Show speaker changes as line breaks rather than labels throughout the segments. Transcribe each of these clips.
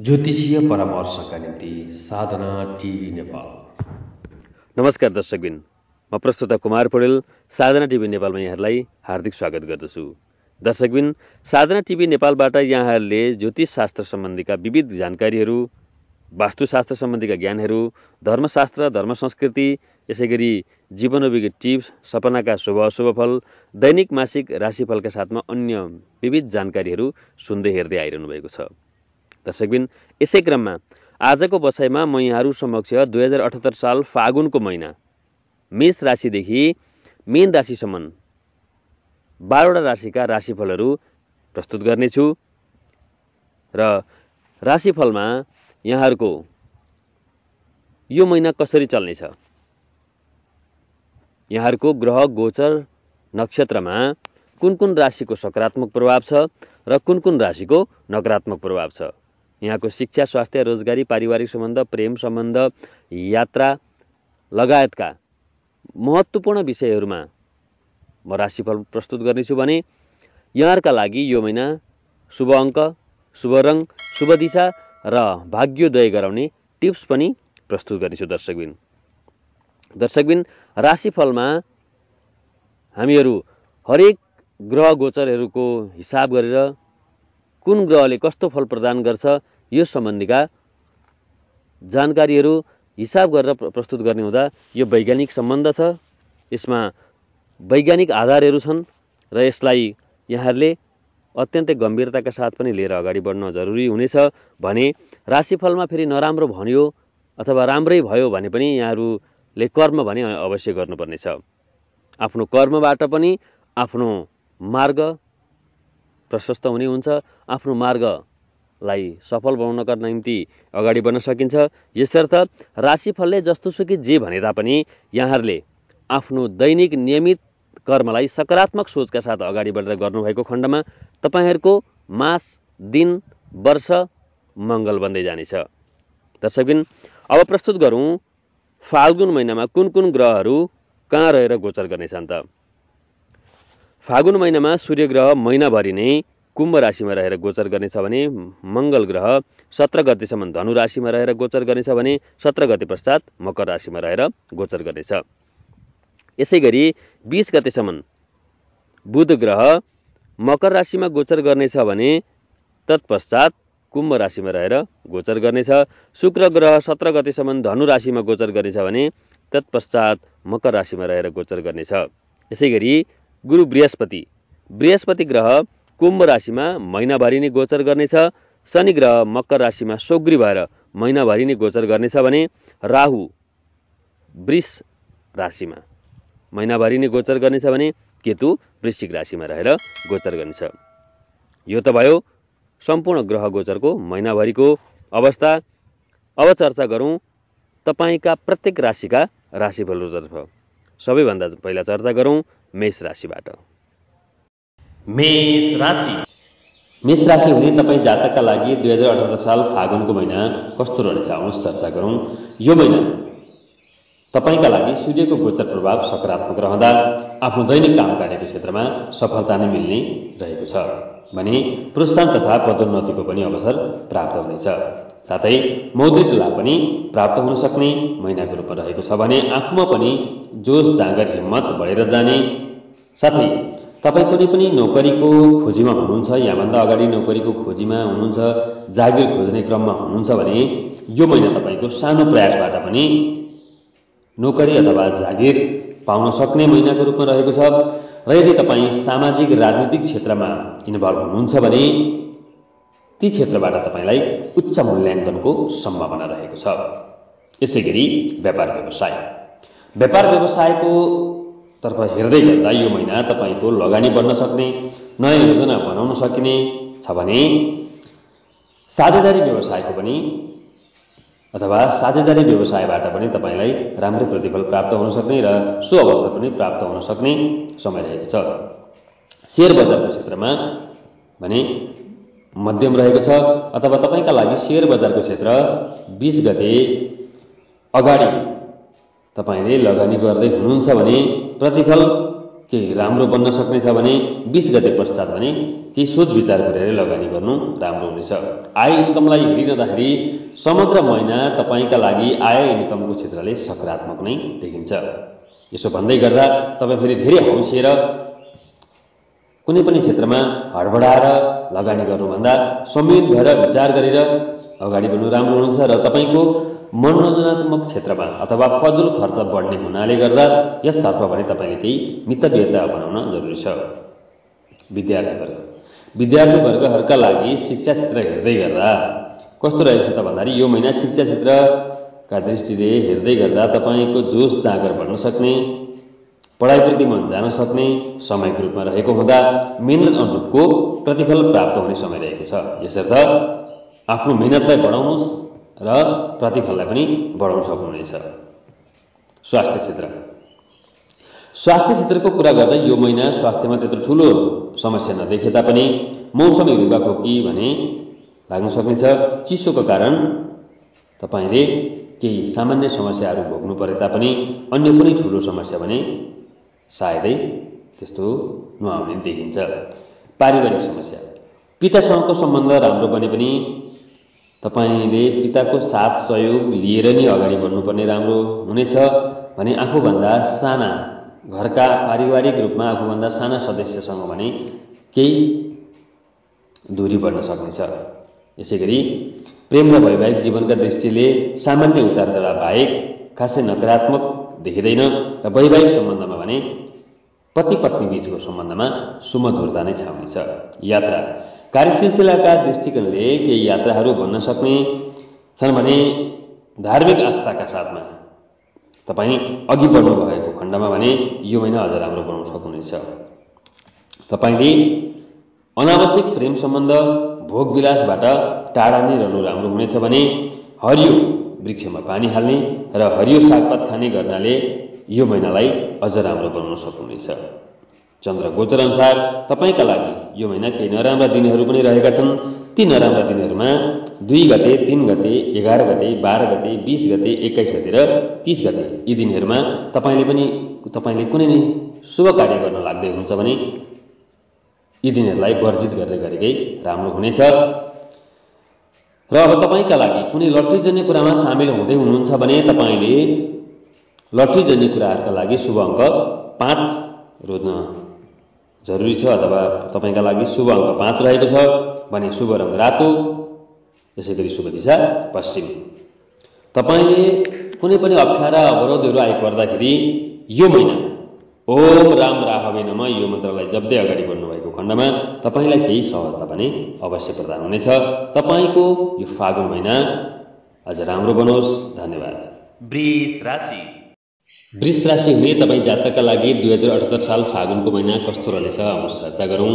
ज्योतिषीय परामर्शका निम्ति साधना टिभी नेपाल नमस्कार दर्शकबिन म प्रस्तुता कुमार पौडेल साधना टिभी नेपालमा यहाँहरूलाई हार्दिक स्वागत गर्दछु दर्शकबिन साधना टिभी नेपालबाट यहाँहरूले ज्योतिष शास्त्र सम्बन्धीका विविध जानकारीहरू वास्तुशास्त्र सम्बन्धीका ज्ञानहरू धर्मशास्त्र धर्म संस्कृति यसै गरी जीवनोभिज्ञ टिप्स सपनाका शुभ अशुभ फल दैनिक मासिक राशिफलका साथमा अन्य विविध जानकारीहरू सुन्दै हेर्दै आइरहनु भएको छ दर्शकबिन यसै क्रममा आजको बसाइमा म यहाँहरू समक्ष दुई हजार अठहत्तर साल फागुनको महिना मेष राशिदेखि मेन राशिसम्म बाह्रवटा राशिका राशिफलहरू प्रस्तुत गर्नेछु र राशिफलमा यहाँहरूको यो महिना कसरी चल्नेछ यहाँहरूको ग्रह गोचर नक्षत्रमा कुन कुन राशिको सकारात्मक प्रभाव छ र कुन कुन राशिको नकारात्मक प्रभाव छ यहाँको शिक्षा स्वास्थ्य रोजगारी पारिवारिक सम्बन्ध प्रेम सम्बन्ध यात्रा लगायतका महत्त्वपूर्ण विषयहरूमा म राशिफल प्रस्तुत गर्नेछु भने यहाँहरूका लागि यो महिना शुभ अङ्क शुभ रङ शुभ दिशा र भाग्योदय गराउने टिप्स पनि प्रस्तुत गर्नेछु दर्शकबिन दर्शकबिन राशिफलमा हामीहरू हरेक ग्रह गोचरहरूको हिसाब गरेर कुन ग्रहले कस्तो फल प्रदान गर्छ यो सम्बन्धीका जानकारीहरू हिसाब गरेर प्रस्तुत गर्ने हुँदा यो वैज्ञानिक सम्बन्ध छ यसमा वैज्ञानिक आधारहरू छन् र यसलाई यहाँहरूले अत्यन्तै गम्भीरताका साथ पनि लिएर अगाडि बढ्न जरुरी हुनेछ भने राशिफलमा फेरि नराम्रो भन्यो अथवा राम्रै भयो भने पनि यहाँहरूले कर्म भने अवश्य गर्नुपर्नेछ आफ्नो कर्मबाट पनि आफ्नो मार्ग प्रशस्त हुने हुन्छ आफ्नो मार्ग लाई सफल बनाउनका निम्ति अगाडि बढ्न सकिन्छ यसर्थ राशिफलले जस्तोसुकै जे भने तापनि यहाँहरूले आफ्नो दैनिक नियमित कर्मलाई सकारात्मक सोचका साथ अगाडि बढेर गर्नुभएको खण्डमा तपाईँहरूको मास दिन वर्ष मङ्गल बन्दै जानेछ दर्शकबिन अब प्रस्तुत गरौँ फाल्गुन महिनामा कुन कुन ग्रहहरू कहाँ रहेर गोचर गर्नेछन् त फागुन महिनामा सूर्य ग्रह महिनाभरि नै कुम्भ राशिमा रहेर गोचर गर्नेछ भने मङ्गल ग्रह सत्र गतेसम्म धनु राशिमा रहेर गोचर गर्नेछ भने सत्र गते पश्चात मकर राशिमा रहेर गोचर गर्नेछ यसै गरी बिस गतेसम्म बुध ग्रह मकर राशिमा गोचर गर्नेछ भने तत्पश्चात कुम्भ राशिमा रहेर गोचर गर्नेछ शुक्र ग्रह सत्र गतेसम्म धनु राशिमा गोचर गर्नेछ भने तत्पश्चात मकर राशिमा रहेर गोचर गर्नेछ यसै गरी गुरु बृहस्पति बृहस्पति ग्रह कुम्भ राशिमा महिनाभरि नै गोचर गर्नेछ शनि ग्रह मकर राशिमा सोग्री भएर महिनाभरि नै गोचर गर्नेछ भने राहु वृष राशिमा महिनाभरि नै गोचर गर्नेछ भने केतु वृश्चिक राशिमा रहेर गोचर गर्नेछ यो त भयो सम्पूर्ण ग्रह गोचरको महिनाभरिको अवस्था अब चर्चा गरौँ तपाईँका प्रत्येक राशिका राशिफलहरूतर्फ सबैभन्दा पहिला चर्चा गरौँ मेष राशिबाट मेष राशि मेष राशि हुने तपाईँ जातकका लागि दुई हजार अठहत्तर साल फागुनको महिना कस्तो रहनेछ आउनुहोस् चर्चा गरौँ यो महिना तपाईँका लागि सूर्यको गोचर प्रभाव सकारात्मक रहँदा आफ्नो दैनिक काम कार्यको क्षेत्रमा सफलता नै मिल्ने रहेको छ भने प्रोत्साहन तथा पदोन्नतिको पनि अवसर प्राप्त हुनेछ साथै मौद्रिक लाभ पनि प्राप्त हुन सक्ने महिनाको रूपमा रहेको छ भने आफूमा पनि जोस जाँगर हिम्मत बढेर जाने साथै तपाईँ कुनै पनि नोकरीको खोजीमा हुनुहुन्छ यहाँभन्दा अगाडि नोकरीको खोजीमा हुनुहुन्छ जागिर खोज्ने क्रममा हुनुहुन्छ भने यो महिना तपाईँको सानो प्रयासबाट पनि नोकरी अथवा जागिर पाउन सक्ने महिनाको रूपमा रहेको छ र यदि तपाईँ सामाजिक राजनीतिक क्षेत्रमा इन्भल्भ हुनुहुन्छ भने ती क्षेत्रबाट तपाईँलाई उच्च मूल्याङ्कनको सम्भावना रहेको छ यसै गरी व्यापार व्यवसाय व्यापार व्यवसायको तर्फ हेर्दै हेर्दा यो महिना तपाईँको लगानी बढ्न सक्ने नयाँ योजना बनाउन सकिने छ भने साझेदारी व्यवसायको पनि अथवा साझेदारी व्यवसायबाट पनि तपाईँलाई राम्रो प्रतिफल प्राप्त हुन सक्ने र सो अवसर पनि प्राप्त हुन सक्ने समय रहेको छ सेयर बजारको क्षेत्रमा भने मध्यम रहेको छ अथवा तपाईँका लागि सेयर बजारको क्षेत्र बिस गते अगाडि तपाईँले लगानी गर्दै हुनुहुन्छ भने प्रतिफल केही राम्रो बन्न सक्नेछ भने बिस गते पश्चात भने केही सोच विचार गरेर लगानी गर्नु राम्रो हुनेछ आय इन्कमलाई हेरिरहँदाखेरि समग्र महिना तपाईँका लागि आय इन्कमको क्षेत्रले सकारात्मक नै देखिन्छ यसो भन्दै गर्दा तपाईँ फेरि धेरै हौसिएर कुनै पनि क्षेत्रमा हडबडाएर लगानी गर्नुभन्दा समेत भएर विचार गरेर अगाडि बढ्नु राम्रो हुनेछ र तपाईँको मनोरञ्जनात्मक क्षेत्रमा अथवा फजुल खर्च बढ्ने हुनाले गर्दा यसतर्फ भने तपाईँले केही मितव्यता अपनाउन जरुरी छ विद्यार्थीवर्ग विद्यार्थीवर्गहरूका लागि शिक्षा क्षेत्र हेर्दै गर्दा कस्तो रहेको छ त भन्दाखेरि यो महिना शिक्षा क्षेत्रका दृष्टिले हेर्दै गर्दा तपाईँको जोस जाँगर बढ्न सक्ने पढाइप्रति मन जान सक्ने समयको रूपमा रहेको हुँदा मेहनत अनुरूपको प्रतिफल प्राप्त हुने समय रहेको छ यसर्थ आफ्नो मेहनतलाई बढाउनुहोस् र प्रतिफललाई पनि बढाउन सक्नुहुनेछ स्वास्थ्य क्षेत्र स्वास्थ्य क्षेत्रको कुरा गर्दा यो महिना स्वास्थ्यमा त्यत्रो ठुलो समस्या नदेखे तापनि मौसमी रुगाखोकी भने लाग्न सक्नेछ चिसोको कारण तपाईँले केही सामान्य समस्याहरू भोग्नु परे तापनि अन्य कुनै ठुलो समस्या भने सायदै त्यस्तो नआउने देखिन्छ पारिवारिक समस्या पितासँगको सम्बन्ध राम्रो बने पनि तपाईँले पिताको साथ सहयोग लिएर नै अगाडि बढ्नुपर्ने राम्रो हुनेछ भने आफूभन्दा साना घरका पारिवारिक रूपमा आफूभन्दा साना सदस्यसँग भने केही दूरी बढ्न सक्नेछ यसै गरी प्रेम र वैवाहिक जीवनका दृष्टिले सामान्य उतार चढाव बाहेक खासै नकारात्मक देखिँदैन र वैवाहिक सम्बन्धमा भने पति पत्नी बिचको सम्बन्धमा सुमधुरता नै छाउनेछ यात्रा सिलसिलाका दृष्टिकोणले केही यात्राहरू भन्न सक्ने छन् भने धार्मिक आस्थाका साथमा तपाईँ अघि बढ्नु भएको खण्डमा भने यो महिना अझ राम्रो बनाउन सक्नुहुनेछ तपाईँले अनावश्यक प्रेम सम्बन्ध भोगविलासबाट टाढा नै रहनु राम्रो हुनेछ भने हरियो वृक्षमा पानी हाल्ने र हरियो सागपात खाने गर्नाले यो महिनालाई अझ राम्रो बनाउन सक्नुहुनेछ चन्द्र गोचर अनुसार तपाईँका लागि यो महिना केही नराम्रा दिनहरू पनि रहेका छन् ती नराम्रा दिनहरूमा
दुई गते तिन
गते एघार गते बाह्र गते बिस गते एक्काइस गते र तिस गते यी दिनहरूमा तपाईँले पनि तपाईँले कुनै नै शुभ कार्य गर्न लाग्दै हुनुहुन्छ भने यी दिनहरूलाई वर्जित गरेर गरेकै राम्रो हुनेछ र अब तपाईँका लागि कुनै लट्ठीजन्य कुरामा सामेल हुँदै हुनुहुन्छ भने तपाईँले लट्ठीजन्य कुराहरूका लागि शुभ अङ्क पाँच रोज्न जरुरी छ अथवा तपाईँका लागि शुभ अङ्क पाँच रहेको छ भने शुभ रङ रातो यसै गरी शुभ दिशा पश्चिम तपाईँले कुनै पनि अप्ठ्यारा अवरोधहरू आइपर्दाखेरि यो महिना ओम राम राहवे नम यो मन्त्रलाई जब्दै अगाडि बढ्नुभएको खण्डमा तपाईँलाई केही सहजता पनि अवश्य प्रदान हुनेछ तपाईँको यो फागुन महिना अझ राम्रो बनोस् धन्यवाद वृष राशि वृष राशि हुने तपाईँ जातकका लागि दुई हजार अठहत्तर साल फागुनको महिना कस्तो रहनेछ हाम्रो चर्चा गरौँ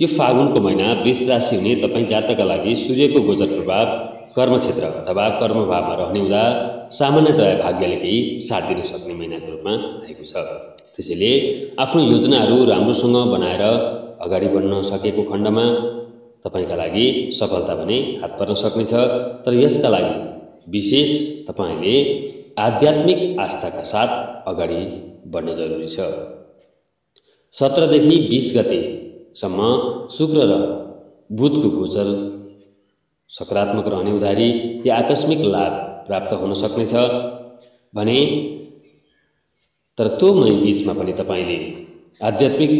यो फागुनको महिना वृष राशि हुने तपाईँ जातकका लागि सूर्यको गोचर प्रभाव कर्मक्षेत्र अथवा कर्मभावमा रहने हुँदा सामान्यतया भाग्यले केही साथ दिन सक्ने महिनाको रूपमा आएको छ त्यसैले आफ्नो योजनाहरू राम्रोसँग बनाएर अगाडि बढ्न सकेको खण्डमा तपाईँका लागि सफलता भने हात पर्न सक्नेछ तर यसका लागि विशेष तपाईँले आध्यात्मिक आस्थाका साथ अगाडि बढ्न जरुरी छ सत्रदेखि बिस गतेसम्म शुक्र र बुधको गोचर सकारात्मक रहने हुँदाखेरि यो आकस्मिक लाभ प्राप्त हुन सक्नेछ भने तर त्यो मै बिचमा पनि तपाईँले आध्यात्मिक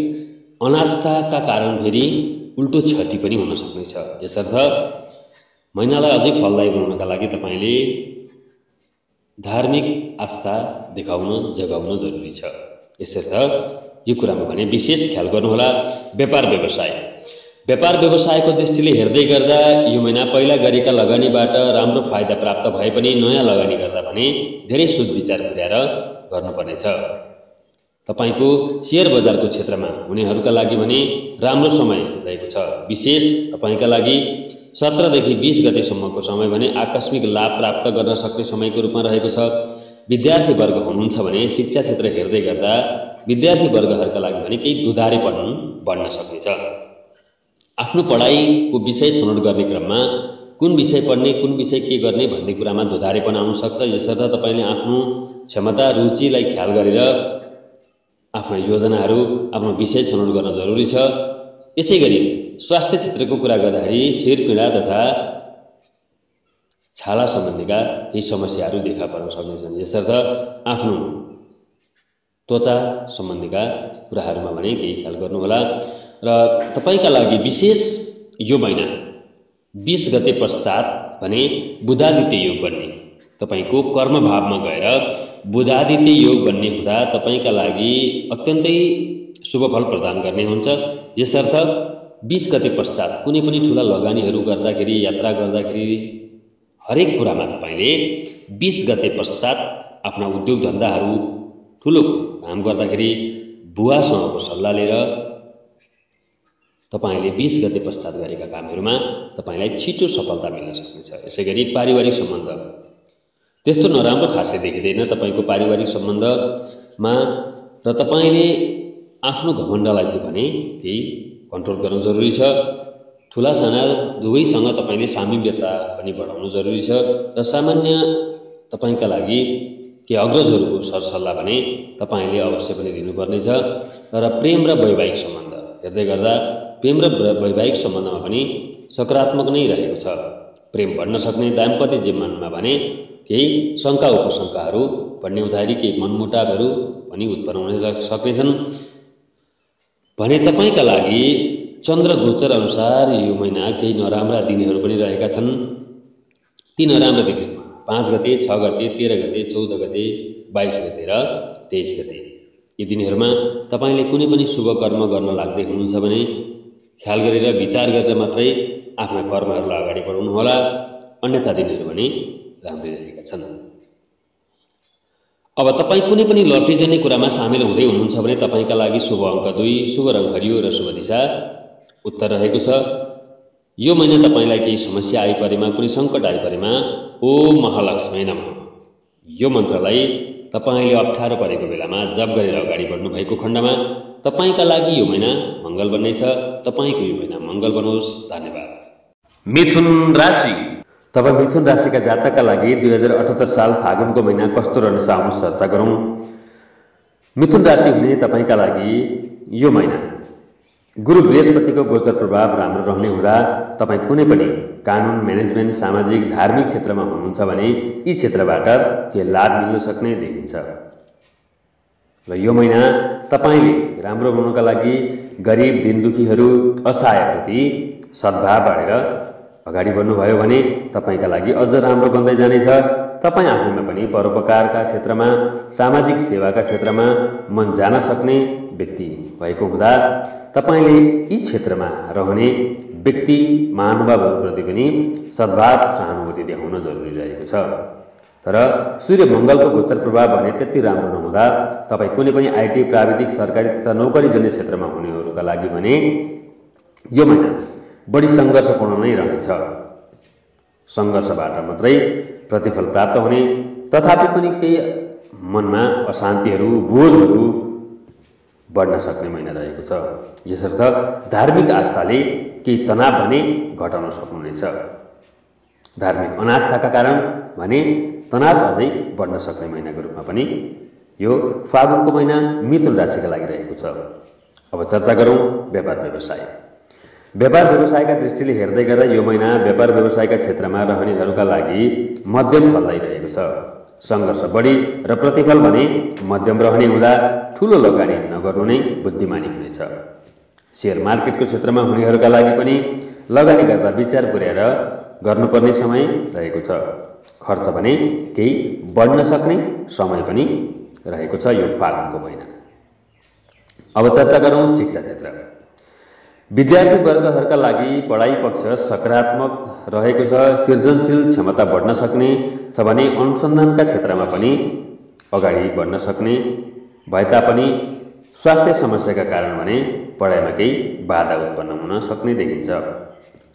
अनास्थाका कारण फेरि उल्टो क्षति पनि हुन सक्नेछ यसर्थ महिनालाई अझै फलदायी बनाउनका लागि तपाईँले धार्मिक आस्था देखाउन जगाउन जरुरी छ यसर्थ यो कुरामा भने विशेष ख्याल गर्नुहोला व्यापार व्यवसाय व्यापार व्यवसायको दृष्टिले हेर्दै गर्दा यो महिना पहिला गरेका लगानीबाट राम्रो फाइदा प्राप्त भए पनि नयाँ लगानी गर्दा भने धेरै विचार पुर्याएर गर्नुपर्नेछ तपाईँको सेयर बजारको क्षेत्रमा हुनेहरूका लागि भने राम्रो समय रहेको छ विशेष तपाईँका लागि सत्रदेखि बिस गतेसम्मको समय भने आकस्मिक लाभ प्राप्त गर्न सक्ने समयको रूपमा रहेको छ विद्यार्थीवर्ग हुनुहुन्छ भने शिक्षा क्षेत्र हेर्दै गर्दा विद्यार्थीवर्गहरूका लागि भने केही दुधारेपन बढ्न सक्नेछ आफ्नो पढाइको विषय छनौट गर्ने क्रममा कुन विषय पढ्ने कुन विषय के गर्ने भन्ने कुरामा दुधारेपन आउन सक्छ यसर्थ तपाईँले आफ्नो क्षमता रुचिलाई ख्याल गरेर आफ्ना योजनाहरू आफ्नो विषय छनौट गर्न जरुरी छ यसै गरी स्वास्थ्य क्षेत्रको कुरा गर्दाखेरि पीडा तथा छाला सम्बन्धीका केही समस्याहरू देखा पर्न सक्नेछन् यसर्थ आफ्नो त्वचा सम्बन्धीका कुराहरूमा भने केही ख्याल गर्नुहोला र तपाईँका लागि विशेष यो महिना बिस गते पश्चात भने बुधादित्य योग बन्ने तपाईँको कर्मभावमा गएर बुधादित्य योग बन्ने हुँदा तपाईँका लागि अत्यन्तै शुभफल प्रदान गर्ने हुन्छ यसर्थ बिस गते पश्चात कुनै पनि ठुला लगानीहरू गर्दाखेरि यात्रा गर्दाखेरि हरेक कुरामा तपाईँले बिस गते पश्चात आफ्ना उद्योग धन्दाहरू ठुलो काम गर्दाखेरि बुवासँगको सल्लाह लिएर तपाईँले बिस गते पश्चात गरेका कामहरूमा तपाईँलाई छिटो सफलता मिल्न सक्नेछ यसै गरी पारिवारिक सम्बन्ध त्यस्तो नराम्रो खासै देखिँदैन तपाईँको पारिवारिक सम्बन्धमा र तपाईँले आफ्नो घमण्डलाई चाहिँ भने त्यही कन्ट्रोल गर्नु जरुरी छ ठुला साना दुवैसँग तपाईँले सामिल्यता पनि बढाउनु जरुरी छ र सामान्य तपाईँका लागि के अग्रजहरूको सरसल्लाह भने तपाईँले अवश्य पनि दिनुपर्नेछ र प्रेम र वैवाहिक सम्बन्ध हेर्दै गर्दा प्रेम र वैवाहिक सम्बन्धमा पनि सकारात्मक नै रहेको छ प्रेम बढ्न सक्ने दाम्पत्य जीवनमा भने केही शङ्का उपशङ्काहरू भन्ने हुँदाखेरि केही मनमुटावहरू पनि उत्पन्न हुन सक्नेछन् भने तपाईँका लागि चन्द्र गोचर अनुसार यो महिना केही नराम्रा दिनहरू पनि रहेका छन् ती नराम्रा दिनहरूमा पाँच गते छ गते तेह्र गते चौध गते बाइस गते र तेइस गते यी दिनहरूमा तपाईँले कुनै पनि शुभ कर्म गर्न लाग्दै हुनुहुन्छ भने ख्याल गरेर विचार गरेर मात्रै आफ्ना कर्महरूलाई अगाडि बढाउनुहोला अन्यथा दिनहरू पनि राम्रै रहेका छन् अब तपाईँ कुनै पनि लट्री जाने कुरामा सामेल हुँदै हुनुहुन्छ भने तपाईँका लागि शुभ अङ्क दुई शुभ रङ हरियो र शुभ दिशा उत्तर रहेको छ यो महिना तपाईँलाई केही समस्या आइपरेमा कुनै सङ्कट आइपरेमा ओ महालक्ष्मी नम यो मन्त्रलाई तपाईँले अप्ठ्यारो परेको बेलामा जप गरेर अगाडि बढ्नु भएको खण्डमा तपाईँका लागि यो महिना मङ्गल बन्नेछ तपाईँको यो महिना मङ्गल बनोस् धन्यवाद मिथुन राशि तपाईँ मिथुन राशिका जातकका लागि दुई हजार अठहत्तर साल फागुनको महिना कस्तो रहनेछ आउनुहोस् चर्चा गरौँ मिथुन राशि हुने तपाईँका लागि यो महिना गुरु बृहस्पतिको गोचर प्रभाव राम्रो रहने हुँदा तपाईँ कुनै पनि कानुन म्यानेजमेन्ट सामाजिक धार्मिक क्षेत्रमा हुनुहुन्छ भने यी क्षेत्रबाट केही लाभ मिल्न सक्ने देखिन्छ र यो महिना तपाईँले राम्रो हुनुका लागि गरिब दिनदुखीहरू असहायप्रति सद्भाव बढेर अगाडि बढ्नुभयो भने तपाईँका लागि अझ राम्रो बन्दै जानेछ तपाईँ आफूमा पनि परोपकारका क्षेत्रमा सामाजिक सेवाका क्षेत्रमा मन जान सक्ने व्यक्ति भएको हुँदा तपाईँले यी क्षेत्रमा रहने व्यक्ति महानुभावहरूप्रति पनि सद्भाव सहानुभूति देखाउन जरुरी रहेको छ तर सूर्य मङ्गलको गोचर प्रभाव भने त्यति राम्रो नहुँदा तपाईँ कुनै पनि आइटी प्राविधिक सरकारी तथा नौकरीजन्य क्षेत्रमा हुनेहरूका लागि भने यो महिना बढी सङ्घर्षपूर्ण नै रहन्छ सङ्घर्षबाट मात्रै प्रतिफल प्राप्त हुने तथापि पनि केही मनमा अशान्तिहरू बोझहरू बढ्न सक्ने महिना रहेको छ यसर्थ धार्मिक आस्थाले केही तनाव भने घटाउन सक्नुहुनेछ धार्मिक अनास्थाका कारण भने तनाव अझै बढ्न सक्ने महिनाको रूपमा पनि यो फागुनको महिना मिथुन राशिका लागि रहेको छ अब चर्चा गरौँ व्यापार व्यवसाय व्यापार व्यवसायका दृष्टिले हेर्दै गर्दा यो महिना व्यापार व्यवसायका क्षेत्रमा रहनेहरूका लागि मध्यम फल्दैरहेको छ सङ्घर्ष बढी र प्रतिफल भने मध्यम रहने हुँदा ठुलो लगानी नगर्नु नै बुद्धिमानी हुनेछ सेयर मार्केटको क्षेत्रमा हुनेहरूका लागि पनि लगानी गर्दा विचार पुर्याएर गर्नुपर्ने समय रहेको छ खर्च भने केही बढ्न सक्ने समय पनि रहेको छ यो फागुनको महिना
अब चर्चा गरौँ
शिक्षा क्षेत्र विद्यार्थी विद्यार्थीवर्गहरूका लागि पढाइ पक्ष सकारात्मक रहेको छ सृजनशील क्षमता बढ्न सक्ने छ भने अनुसन्धानका क्षेत्रमा पनि अगाडि बढ्न सक्ने भए तापनि स्वास्थ्य समस्याका कारण भने पढाइमा केही बाधा उत्पन्न हुन सक्ने देखिन्छ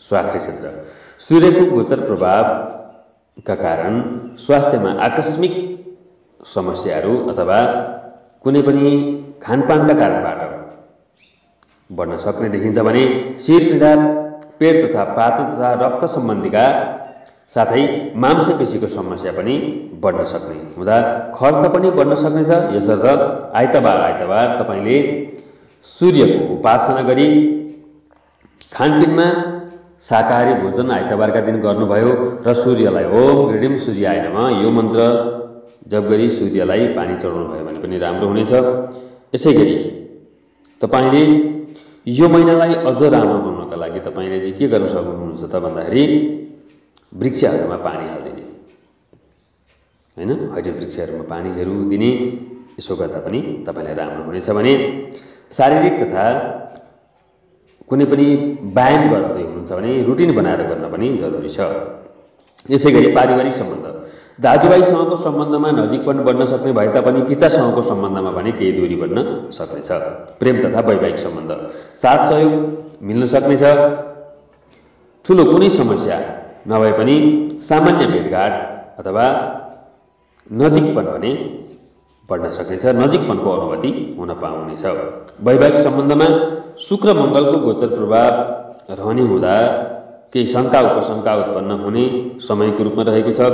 स्वास्थ्य क्षेत्र सूर्यको गोचर प्रभावका कारण स्वास्थ्यमा आकस्मिक समस्याहरू अथवा कुनै पनि खानपानका कारणबाट बढ्न सक्ने देखिन्छ भने शिर पीडा पेट तथा पाचन तथा रक्त सम्बन्धीका साथै मांसपेसीको समस्या पनि बढ्न सक्ने हुँदा खर्च पनि बढ्न सक्नेछ यसर्थ आइतबार आइतबार तपाईँले सूर्यको उपासना गरी खानपिनमा शाकाहारी भोजन आइतबारका दिन गर्नुभयो र सूर्यलाई ओम ग्रिडिम सूर्य आएनमा यो मन्त्र जप गरी सूर्यलाई पानी चढाउनु भयो भने पनि राम्रो हुनेछ यसै गरी तपाईँले यो महिनालाई अझ राम्रो बनाउनका लागि तपाईँले चाहिँ के गर्न सक्नुहुन्छ त भन्दाखेरि वृक्षहरूमा पानी हालिदिने होइन हरियो वृक्षहरूमा पानीहरू दिने यसो गर्दा पनि तपाईँलाई राम्रो हुनेछ भने शारीरिक तथा कुनै पनि व्यायाम गर्दै हुनुहुन्छ भने रुटिन बनाएर गर्न पनि जरुरी छ यसै गरी पारिवारिक सम्बन्ध दाजुभाइसँगको सम्बन्धमा नजिक पनि बन्न सक्ने भए तापनि पितासँगको सम्बन्धमा भने केही दूरी बन्न सक्नेछ प्रेम तथा वैवाहिक सम्बन्ध साथ सहयोग मिल्न सक्नेछ ठुलो कुनै समस्या नभए पनि सामान्य भेटघाट अथवा नजिकपन भने बढ्न सक्नेछ नजिकपनको अनुभूति हुन पाउनेछ वैवाहिक सम्बन्धमा शुक्र मङ्गलको गोचर प्रभाव रहने हुँदा केही शङ्का उपशङ्का उत्पन्न हुने समयको रूपमा रहेको छ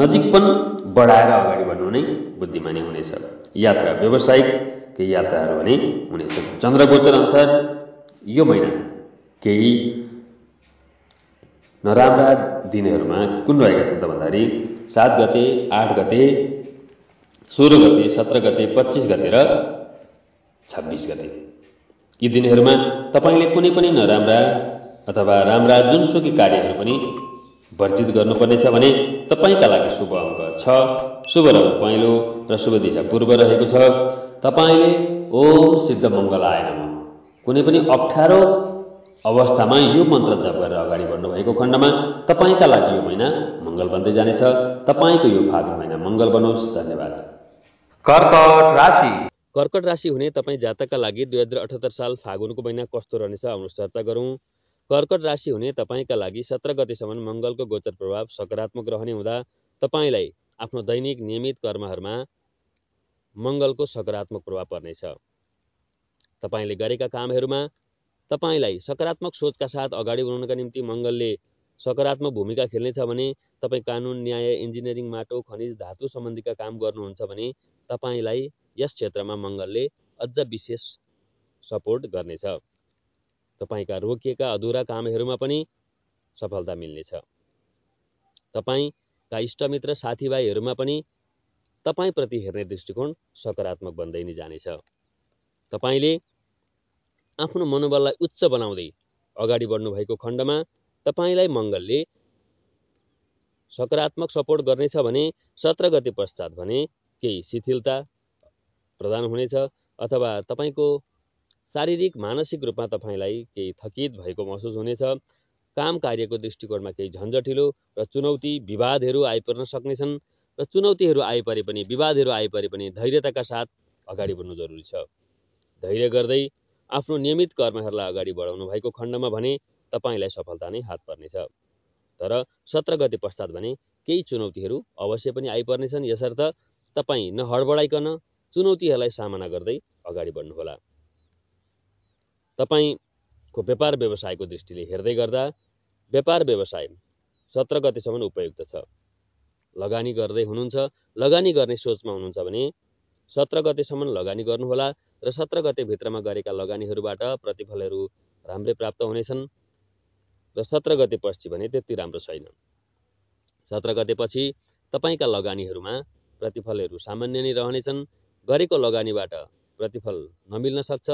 नजिकपन बढाएर अगाडि बढ्नु नै बुद्धिमानी हुनेछ यात्रा व्यावसायिक केही यात्राहरू भने हुनेछ चन्द्रगोचर अनुसार यो महिना केही नराम्रा दिनहरूमा कुन रहेका छन् त भन्दाखेरि सात गते आठ गते सोह्र गते सत्र गते पच्चिस गते र छब्बिस गते यी दिनहरूमा तपाईँले कुनै पनि नराम्रा अथवा राम्रा जुनसुकी कार्यहरू पनि वर्जित गर्नुपर्नेछ भने तपाईँका लागि शुभ अङ्क छ शुभ रङ पहेँलो र शुभ दिशा पूर्व रहेको छ तपाईँले ओम सिद्ध मङ्गल आएन कुनै पनि अप्ठ्यारो अवस्थामा यो मन्त्र जप गरेर अगाडि बढ्नुभएको खण्डमा तपाईँका लागि यो महिना मङ्गल बन्दै जानेछ तपाईँको यो फागुन महिना मङ्गल बनोस् धन्यवाद कर्कट राशि कर्कट राशि हुने तपाईँ जातकका लागि दुई हजार अठहत्तर साल फागुनको महिना कस्तो रहनेछ आउनुहोस् चर्चा गरौँ कर्कट राशि हुने तपाईँका लागि सत्र गतिसम्म मङ्गलको गोचर प्रभाव सकारात्मक रहने हुँदा तपाईँलाई आफ्नो दैनिक नियमित कर्महरूमा मङ्गलको सकारात्मक प्रभाव पर्नेछ तपाईँले गरेका कामहरूमा तपाईँलाई सकारात्मक सोचका साथ अगाडि बढाउनका निम्ति मङ्गलले सकारात्मक भूमिका खेल्नेछ भने तपाईँ कानुन न्याय इन्जिनियरिङ माटो खनिज धातु सम्बन्धीका काम गर्नुहुन्छ भने तपाईँलाई यस क्षेत्रमा मङ्गलले अझ विशेष सपोर्ट गर्नेछ तपाईँका रोकिएका अधुरा कामहरूमा पनि सफलता मिल्नेछ तपाईँका इष्टमित्र साथीभाइहरूमा पनि तपाईँप्रति हेर्ने दृष्टिकोण सकारात्मक बन्दै नै जानेछ तपाईँले आफ्नो मनोबललाई उच्च बनाउँदै अगाडि बढ्नुभएको खण्डमा तपाईँलाई मङ्गलले सकारात्मक सपोर्ट गर्नेछ भने सत्र गति पश्चात भने केही शिथिलता प्रदान हुनेछ अथवा तपाईँको शारीरिक मानसिक रूपमा तपाईँलाई केही थकित भएको महसुस हुनेछ काम कार्यको दृष्टिकोणमा केही झन्झटिलो र चुनौती विवादहरू आइपर्न सक्नेछन् र चुनौतीहरू आइपरे पनि विवादहरू आइपरे पनि धैर्यताका साथ अगाडि बढ्नु जरुरी छ धैर्य गर्दै आफ्नो नियमित कर्महरूलाई अगाडि बढाउनु भएको खण्डमा भने तपाईँलाई सफलता नै हात पर्नेछ तर सत्र गते पश्चात भने केही चुनौतीहरू अवश्य पनि आइपर्नेछन् यसर्थ तपाईँ नहडबडाइकन चुनौतीहरूलाई सामना गर्दै अगाडि बढ्नुहोला तपाईँको व्यापार व्यवसायको दृष्टिले हेर्दै गर्दा व्यापार व्यवसाय सत्र गतिसम्म उपयुक्त छ लगानी गर्दै हुनुहुन्छ लगानी गर्ने सोचमा हुनुहुन्छ भने सत्र गतेसम्म लगानी गर्नुहोला र सत्र भित्रमा गरेका लगानीहरूबाट प्रतिफलहरू राम्रै प्राप्त हुनेछन् र सत्र गते पछि भने त्यति राम्रो छैन सत्र गतेपछि तपाईँका लगानीहरूमा प्रतिफलहरू सामान्य नै रहनेछन् गरेको लगानीबाट प्रतिफल नमिल्न सक्छ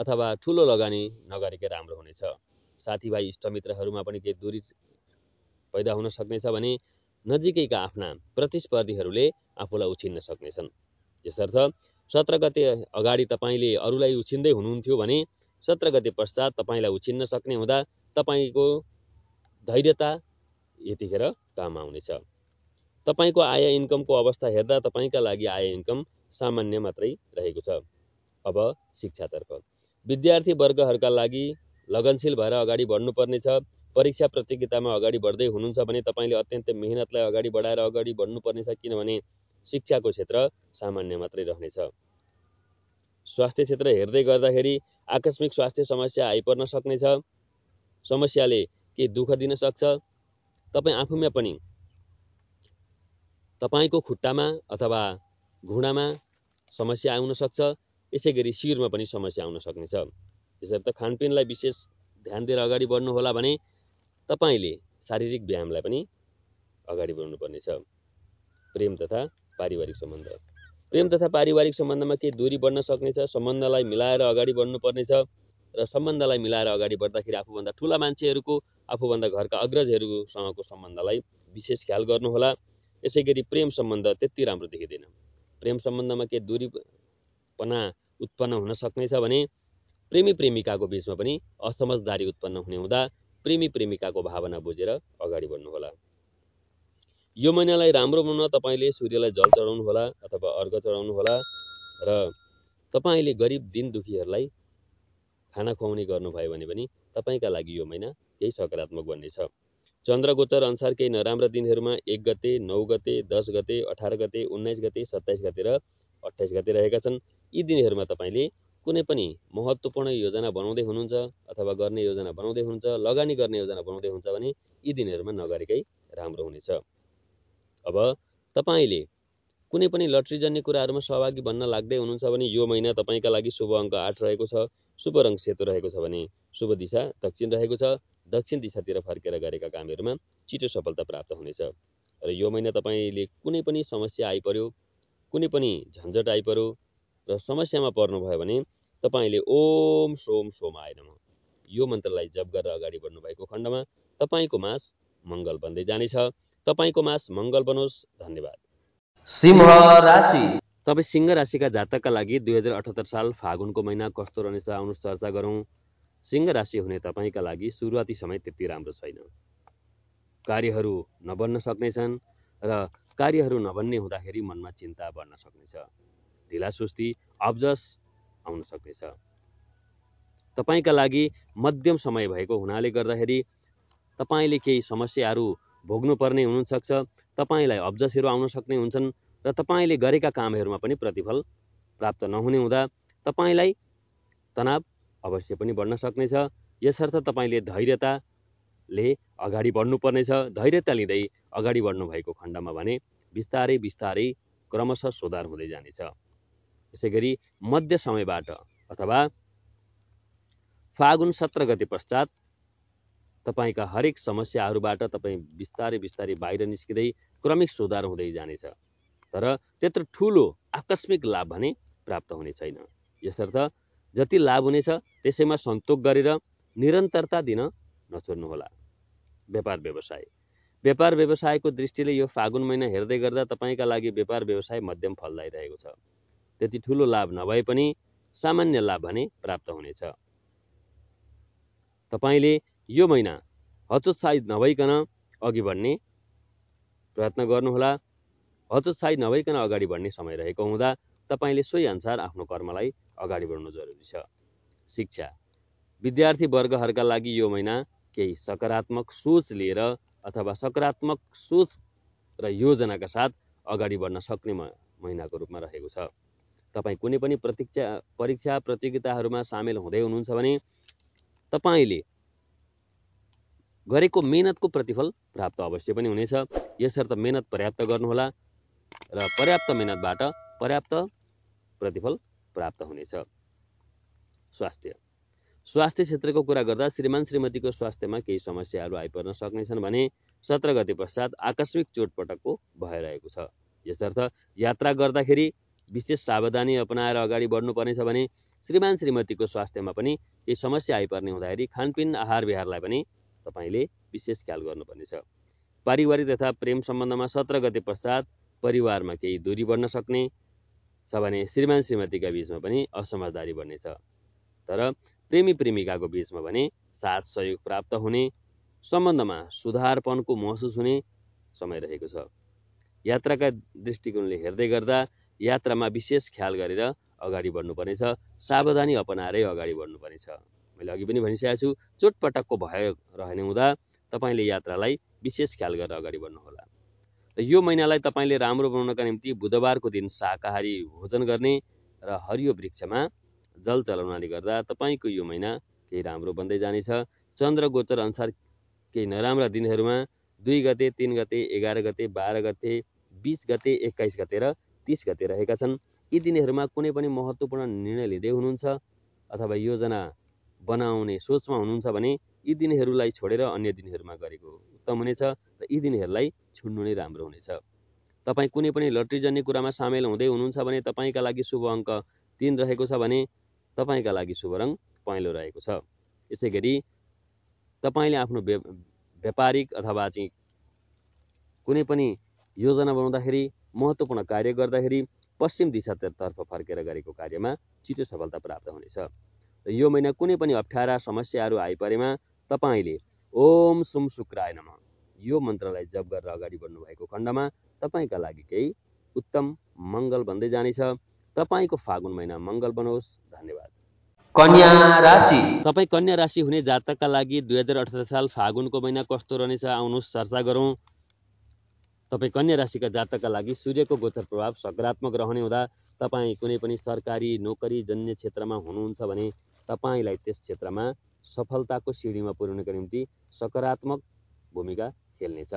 अथवा ठुलो लगानी नगरेकै राम्रो हुनेछ साथीभाइ इष्टमित्रहरूमा पनि केही दूरी पैदा हुन सक्नेछ भने नजिकैका आफ्ना प्रतिस्पर्धीहरूले आफूलाई उछिन्न सक्नेछन् यसर्थ सत्र गते अगाडि तपाईँले अरूलाई उछिन्दै हुनुहुन्थ्यो भने सत्र गते पश्चात तपाईँलाई उछिन्न सक्ने हुँदा तपाईँको धैर्यता यतिखेर काम आउनेछ तपाईँको आय इन्कमको अवस्था हेर्दा तपाईँका लागि आय इन्कम सामान्य मात्रै रहेको छ अब शिक्षातर्फ विद्यार्थी विद्यार्थीवर्गहरूका लागि लगनशील भएर अगाडि बढ्नुपर्नेछ परीक्षा प्रतियोगितामा अगाडि बढ्दै हुनुहुन्छ भने तपाईँले अत्यन्तै मिहिनेतलाई अगाडि बढाएर अगाडि बढ्नुपर्नेछ किनभने शिक्षाको क्षेत्र सामान्य मात्रै रहनेछ स्वास्थ्य क्षेत्र हेर्दै गर्दाखेरि आकस्मिक स्वास्थ्य समस्या आइपर्न सक्नेछ समस्याले के दुःख दिन सक्छ तपाईँ आफूमा पनि तपाईँको खुट्टामा अथवा घुँडामा समस्या आउन सक्छ यसै गरी शिरमा पनि समस्या आउन सक्नेछ त्यसर्थ खानपिनलाई विशेष ध्यान दिएर अगाडि बढ्नुहोला भने तपाईँले शारीरिक व्यायामलाई पनि अगाडि बढ्नुपर्नेछ प्रेम तथा पारिवारिक सम्बन्ध प्रेम तथा पारिवारिक सम्बन्धमा केही दूरी बढ्न सक्नेछ सम्बन्धलाई मिलाएर अगाडि बढ्नुपर्नेछ र सम्बन्धलाई मिलाएर अगाडि बढ्दाखेरि आफूभन्दा ठुला मान्छेहरूको आफूभन्दा घरका अग्रजहरूसँगको सम्बन्धलाई विशेष ख्याल गर्नुहोला यसै गरी प्रेम सम्बन्ध त्यति राम्रो देखिँदैन प्रेम सम्बन्धमा के दूरीपना उत्पन्न हुन सक्नेछ भने प्रेमी प्रेमिकाको बिचमा पनि असमझदारी उत्पन्न हुने हुँदा प्रेमी प्रेमिकाको भावना बुझेर अगाडि बढ्नुहोला यो महिनालाई राम्रो बनाउन तपाईँले सूर्यलाई जल चढाउनुहोला अथवा अर्घ चढाउनुहोला र तपाईँले गरिब दिन दुखीहरूलाई खाना खुवाउने गर्नुभयो भने पनि तपाईँका लागि यो महिना केही सकारात्मक बन्नेछ चन्द्र गोचर अनुसार केही नराम्रा दिनहरूमा एक गते नौ गते दस गते अठार गते उन्नाइस गते सत्ताइस गते र अठाइस गते रहेका छन् यी दिनहरूमा तपाईँले कुनै पनि महत्त्वपूर्ण योजना बनाउँदै हुनुहुन्छ अथवा गर्ने योजना बनाउँदै हुनुहुन्छ लगानी गर्ने योजना बनाउँदै हुनुहुन्छ भने यी दिनहरूमा नगरेकै राम्रो हुनेछ अब तपाईँले कुनै पनि लट्रीजन्य कुराहरूमा सहभागी बन्न लाग्दै हुनुहुन्छ भने यो महिना तपाईँका लागि शुभ अङ्क आठ रहेको छ शुभ रङ सेतो रहेको छ भने शुभ दिशा दक्षिण रहेको छ दक्षिण दिशातिर फर्केर गरेका कामहरूमा छिटो सफलता प्राप्त हुनेछ र यो महिना तपाईँले कुनै पनि समस्या आइपऱ्यो कुनै पनि झन्झट आइपऱ्यो र समस्यामा पर्नुभयो भने तपाईँले ओम सोम सोम आएन म यो मन्त्रलाई जप गरेर अगाडि बढ्नु भएको खण्डमा तपाईँको मास मङ्गल बन्दै जानेछ तपाईँको मास मङ्गल बनोस् धन्यवाद सिंह राशि तपाईँ सिंह राशिका जातकका लागि दुई हजार अठहत्तर साल फागुनको महिना कस्तो रहनेछ आउनुहोस् चर्चा गरौँ सिंह राशि हुने तपाईँका लागि सुरुवाती समय त्यति राम्रो छैन कार्यहरू नबन्न सक्नेछन् र कार्यहरू नबन्ने हुँदाखेरि मनमा चिन्ता बढ्न सक्नेछ सुस्ती अब्जस आउन सक्नेछ तपाईँका लागि मध्यम समय भएको हुनाले गर्दाखेरि तपाईँले केही समस्याहरू भोग्नुपर्ने हुनसक्छ तपाईँलाई अब्जसहरू आउन सक्ने हुन्छन् र तपाईँले गरेका कामहरूमा पनि प्रतिफल प्राप्त नहुने हुँदा तपाईँलाई तनाव अवश्य पनि बढ्न सक्नेछ यसर्थ तपाईँले धैर्यताले अगाडि बढ्नुपर्नेछ धैर्यता लिँदै अगाडि बढ्नु भएको खण्डमा भने बिस्तारै बिस्तारै क्रमशः सुधार हुँदै जानेछ यसै गरी मध्य समयबाट अथवा फागुन सत्र गति पश्चात तपाईँका हरेक समस्याहरूबाट तपाईँ बिस्तारै बिस्तारै बाहिर निस्किँदै क्रमिक सुधार हुँदै जानेछ तर त्यत्रो ठुलो आकस्मिक लाभ भने प्राप्त हुने छैन यसर्थ जति लाभ हुनेछ त्यसैमा सन्तोक गरेर निरन्तरता दिन नछोड्नुहोला व्यापार व्यवसाय व्यापार व्यवसायको दृष्टिले यो फागुन महिना हेर्दै गर्दा तपाईँका लागि व्यापार व्यवसाय मध्यम फलदायी रहेको छ त्यति ठुलो लाभ नभए पनि सामान्य लाभ भने प्राप्त हुनेछ तपाईँले यो महिना हतोत्साहित नभइकन अघि बढ्ने प्रयत्न गर्नुहोला हतोत्साहित नभइकन अगाडि बढ्ने समय रहेको हुँदा तपाईँले सोही अनुसार आफ्नो कर्मलाई अगाडि बढ्नु जरुरी छ शिक्षा विद्यार्थी वर्गहरूका लागि यो महिना केही सकारात्मक सोच लिएर अथवा सकारात्मक सोच र योजनाका साथ अगाडि बढ्न सक्ने महिनाको रूपमा रहेको छ तपाईँ कुनै पनि प्रतीक्षा परीक्षा प्रतियोगिताहरूमा सामेल हुँदै हुनुहुन्छ भने तपाईँले गरेको मेहनतको प्रतिफल प्राप्त अवश्य पनि हुनेछ यसर्थ मेहनत पर्याप्त गर्नुहोला र पर्याप्त मेहनतबाट पर्याप्त प्रतिफल प्राप्त हुनेछ स्वास्थ्य स्वास्थ्य क्षेत्रको कुरा गर्दा श्रीमान श्रीमतीको स्वास्थ्यमा केही समस्याहरू आइपर्न सक्नेछन् भने सत्र गते पश्चात आकस्मिक चोटपटकको भइरहेको छ यसर्थ यात्रा गर्दाखेरि विशेष सावधानी अपनाएर अगाडि बढ्नुपर्नेछ भने श्रीमान श्रीमतीको स्वास्थ्यमा पनि केही समस्या आइपर्ने हुँदाखेरि खानपिन आहार विहारलाई पनि तपाईँले विशेष ख्याल गर्नुपर्नेछ पारिवारिक तथा प्रेम सम्बन्धमा सत्र गते पश्चात परिवारमा केही दूरी बढ्न सक्ने छ भने श्रीमान श्रीमतीका बिचमा पनि असमझदारी बढ्नेछ तर प्रेमी प्रेमिकाको बिचमा भने साथ सहयोग प्राप्त हुने सम्बन्धमा सुधारपनको महसुस हुने समय रहेको छ यात्राका दृष्टिकोणले हेर्दै गर्दा यात्रामा विशेष ख्याल गरेर अगाडि बढ्नुपर्नेछ सावधानी अपनाएरै अगाडि बढ्नुपर्नेछ मैले अघि पनि भनिसकेको छु चोटपटकको भय रहने हुँदा तपाईँले यात्रालाई विशेष ख्याल गरेर अगाडि बढ्नुहोला र यो महिनालाई तपाईँले राम्रो बनाउनका निम्ति बुधबारको दिन शाकाहारी भोजन गर्ने र हरियो वृक्षमा जल चलाउनाले गर्दा तपाईँको यो महिना केही राम्रो बन्दै जानेछ चन्द्र गोचर अनुसार केही नराम्रा दिनहरूमा दुई गते तिन गते एघार गते बाह्र गते बिस गते एक्काइस गते र तिस गते रहेका छन् यी दिनहरूमा कुनै पनि महत्त्वपूर्ण निर्णय लिँदै हुनुहुन्छ अथवा योजना बनाउने सोचमा हुनुहुन्छ भने यी दिनहरूलाई छोडेर अन्य दिनहरूमा गरेको उत्तम हुनेछ र यी दिनहरूलाई छुट्नु नै राम्रो हुनेछ तपाईँ कुनै पनि लट्री जन्ने कुरामा सामेल हुँदै हुनुहुन्छ भने तपाईँका लागि शुभ अङ्क तिन रहेको छ भने तपाईँका लागि शुभ रङ पहेँलो रहेको छ यसै गरी तपाईँले आफ्नो व्यापारिक अथवा चाहिँ कुनै पनि योजना बनाउँदाखेरि महत्त्वपूर्ण कार्य गर्दाखेरि पश्चिम दिशातर्फ फर्केर गरेको कार्यमा छिटो सफलता प्राप्त हुनेछ यो महिना कुनै पनि अप्ठ्यारा समस्याहरू आइपरेमा तपाईँले ओम सुम शुक्राय नम यो मन्त्रलाई जप गरेर अगाडि बढ्नुभएको खण्डमा तपाईँका लागि केही उत्तम मङ्गल बन्दै जानेछ तपाईँको फागुन महिना मङ्गल बनोस् धन्यवाद कन्या राशि तपाईँ कन्या राशि हुने जातकका लागि दुई हजार अठार साल फागुनको महिना कस्तो रहनेछ आउनुहोस् चर्चा गरौँ तपाईँ कन्या राशिका जातकका लागि सूर्यको गोचर प्रभाव सकारात्मक रहने हुँदा तपाईँ कुनै पनि सरकारी नोकरी जन्य क्षेत्रमा हुनुहुन्छ भने तपाईँलाई त्यस क्षेत्रमा सफलताको सिँढीमा पुर्याउनका निम्ति सकारात्मक भूमिका खेल्नेछ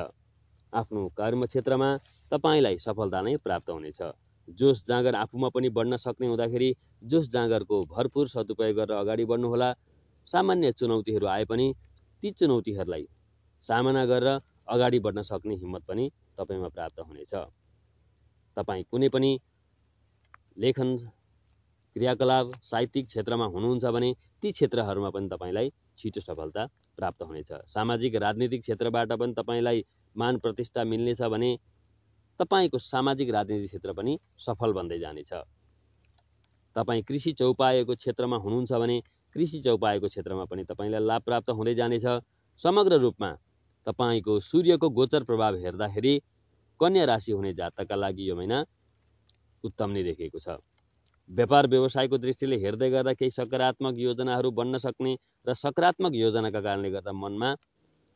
आफ्नो कर्म क्षेत्रमा तपाईँलाई सफलता नै प्राप्त हुनेछ जोस जाँगर आफूमा पनि बढ्न सक्ने हुँदाखेरि जोस जाँगरको भरपुर सदुपयोग गरेर अगाडि बढ्नुहोला सामान्य चुनौतीहरू आए पनि ती चुनौतीहरूलाई सामना गरेर अगाडि बढ्न सक्ने हिम्मत पनि तपाईँमा प्राप्त हुनेछ तपाईँ कुनै पनि लेखन क्रियाकलाप साहित्यिक क्षेत्रमा हुनुहुन्छ भने ती क्षेत्रहरूमा पनि तपाईँलाई छिटो सफलता प्राप्त हुनेछ सामाजिक राजनीतिक क्षेत्रबाट पनि तपाईँलाई मान प्रतिष्ठा मिल्नेछ भने तपाईँको सामाजिक राजनीतिक क्षेत्र पनि सफल बन्दै जानेछ तपाईँ कृषि चौपाएको क्षेत्रमा हुनुहुन्छ भने कृषि चौपाएको क्षेत्रमा पनि तपाईँलाई लाभ प्राप्त हुँदै जानेछ समग्र रूपमा तपाईँको सूर्यको गोचर प्रभाव हेर्दाखेरि कन्या राशि हुने जातकका लागि यो महिना उत्तम नै देखिएको छ व्यापार व्यवसायको दृष्टिले हेर्दै गर्दा केही सकारात्मक योजनाहरू बन्न सक्ने र सकारात्मक योजनाका कारणले गर्दा मनमा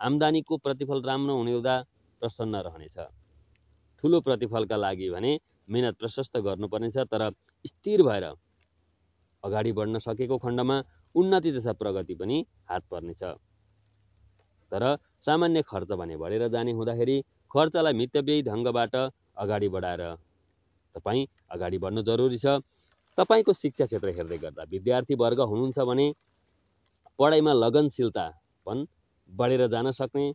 आम्दानीको प्रतिफल राम्रो हुने हुँदा प्रसन्न रहनेछ ठुलो प्रतिफलका लागि भने मेहनत प्रशस्त गर्नुपर्नेछ तर स्थिर भएर अगाडि बढ्न सकेको खण्डमा उन्नति तथा प्रगति पनि हात पर्नेछ तर सामान्य खर्च भने बढेर जाने हुँदाखेरि खर्चलाई मितव्ययी ढङ्गबाट अगाडि बढाएर तपाईँ अगाडि बढ्नु जरुरी छ तपाईँको शिक्षा क्षेत्र हेर्दै गर्दा विद्यार्थीवर्ग हुनुहुन्छ भने पढाइमा लगनशीलता पनि बढेर जान सक्ने